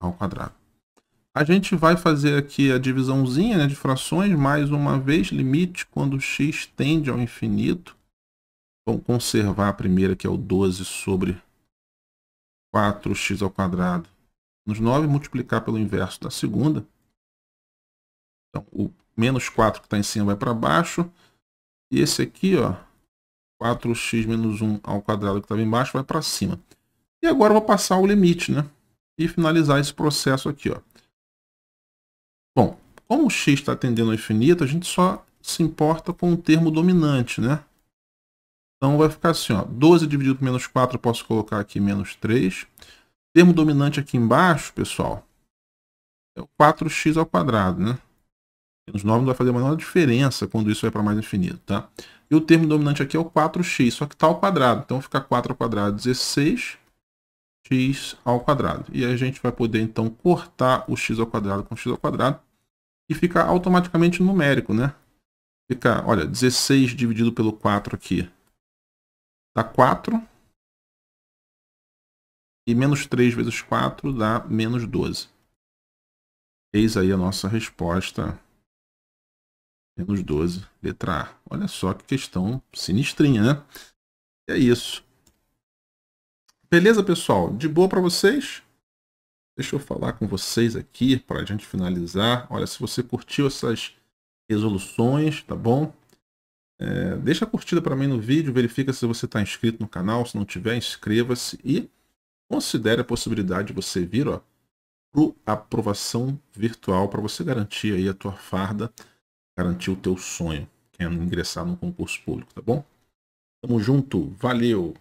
Ao quadrado. A gente vai fazer aqui a divisãozinha né, de frações, mais uma vez, limite quando x tende ao infinito. Vamos conservar a primeira, que é o 12 sobre 4x ao quadrado menos 9, multiplicar pelo inverso da segunda. Então, o menos 4 que está em cima vai para baixo. E esse aqui, ó, 4x menos 1 ao quadrado que estava embaixo vai para cima. E agora eu vou passar o limite, né? E finalizar esse processo aqui, ó. Bom, como o x está tendendo ao infinito, a gente só se importa com o termo dominante, né? Então vai ficar assim, ó, 12 dividido por menos 4, eu posso colocar aqui menos 3. Termo dominante aqui embaixo, pessoal, é o 4x ao quadrado, né? Menos 9 não vai fazer a menor diferença quando isso vai para mais infinito, tá? E o termo dominante aqui é o 4x, só que está ao quadrado. Então fica 4 ao quadrado, 16x ao quadrado. E aí a gente vai poder, então, cortar o x ao quadrado com x ao quadrado e fica automaticamente numérico, né? Fica, olha, 16 dividido pelo 4 aqui. Dá 4. E menos 3 vezes 4 dá menos 12. Eis aí a nossa resposta. Menos 12, letra A. Olha só que questão sinistrinha, né? E é isso. Beleza, pessoal? De boa para vocês? Deixa eu falar com vocês aqui para a gente finalizar. Olha, se você curtiu essas resoluções, tá bom? É, deixa a curtida para mim no vídeo, verifica se você está inscrito no canal, se não tiver, inscreva-se e considere a possibilidade de você vir ó, para aprovação virtual para você garantir aí a tua farda, garantir o teu sonho, que é ingressar no concurso público, tá bom? Tamo junto, valeu!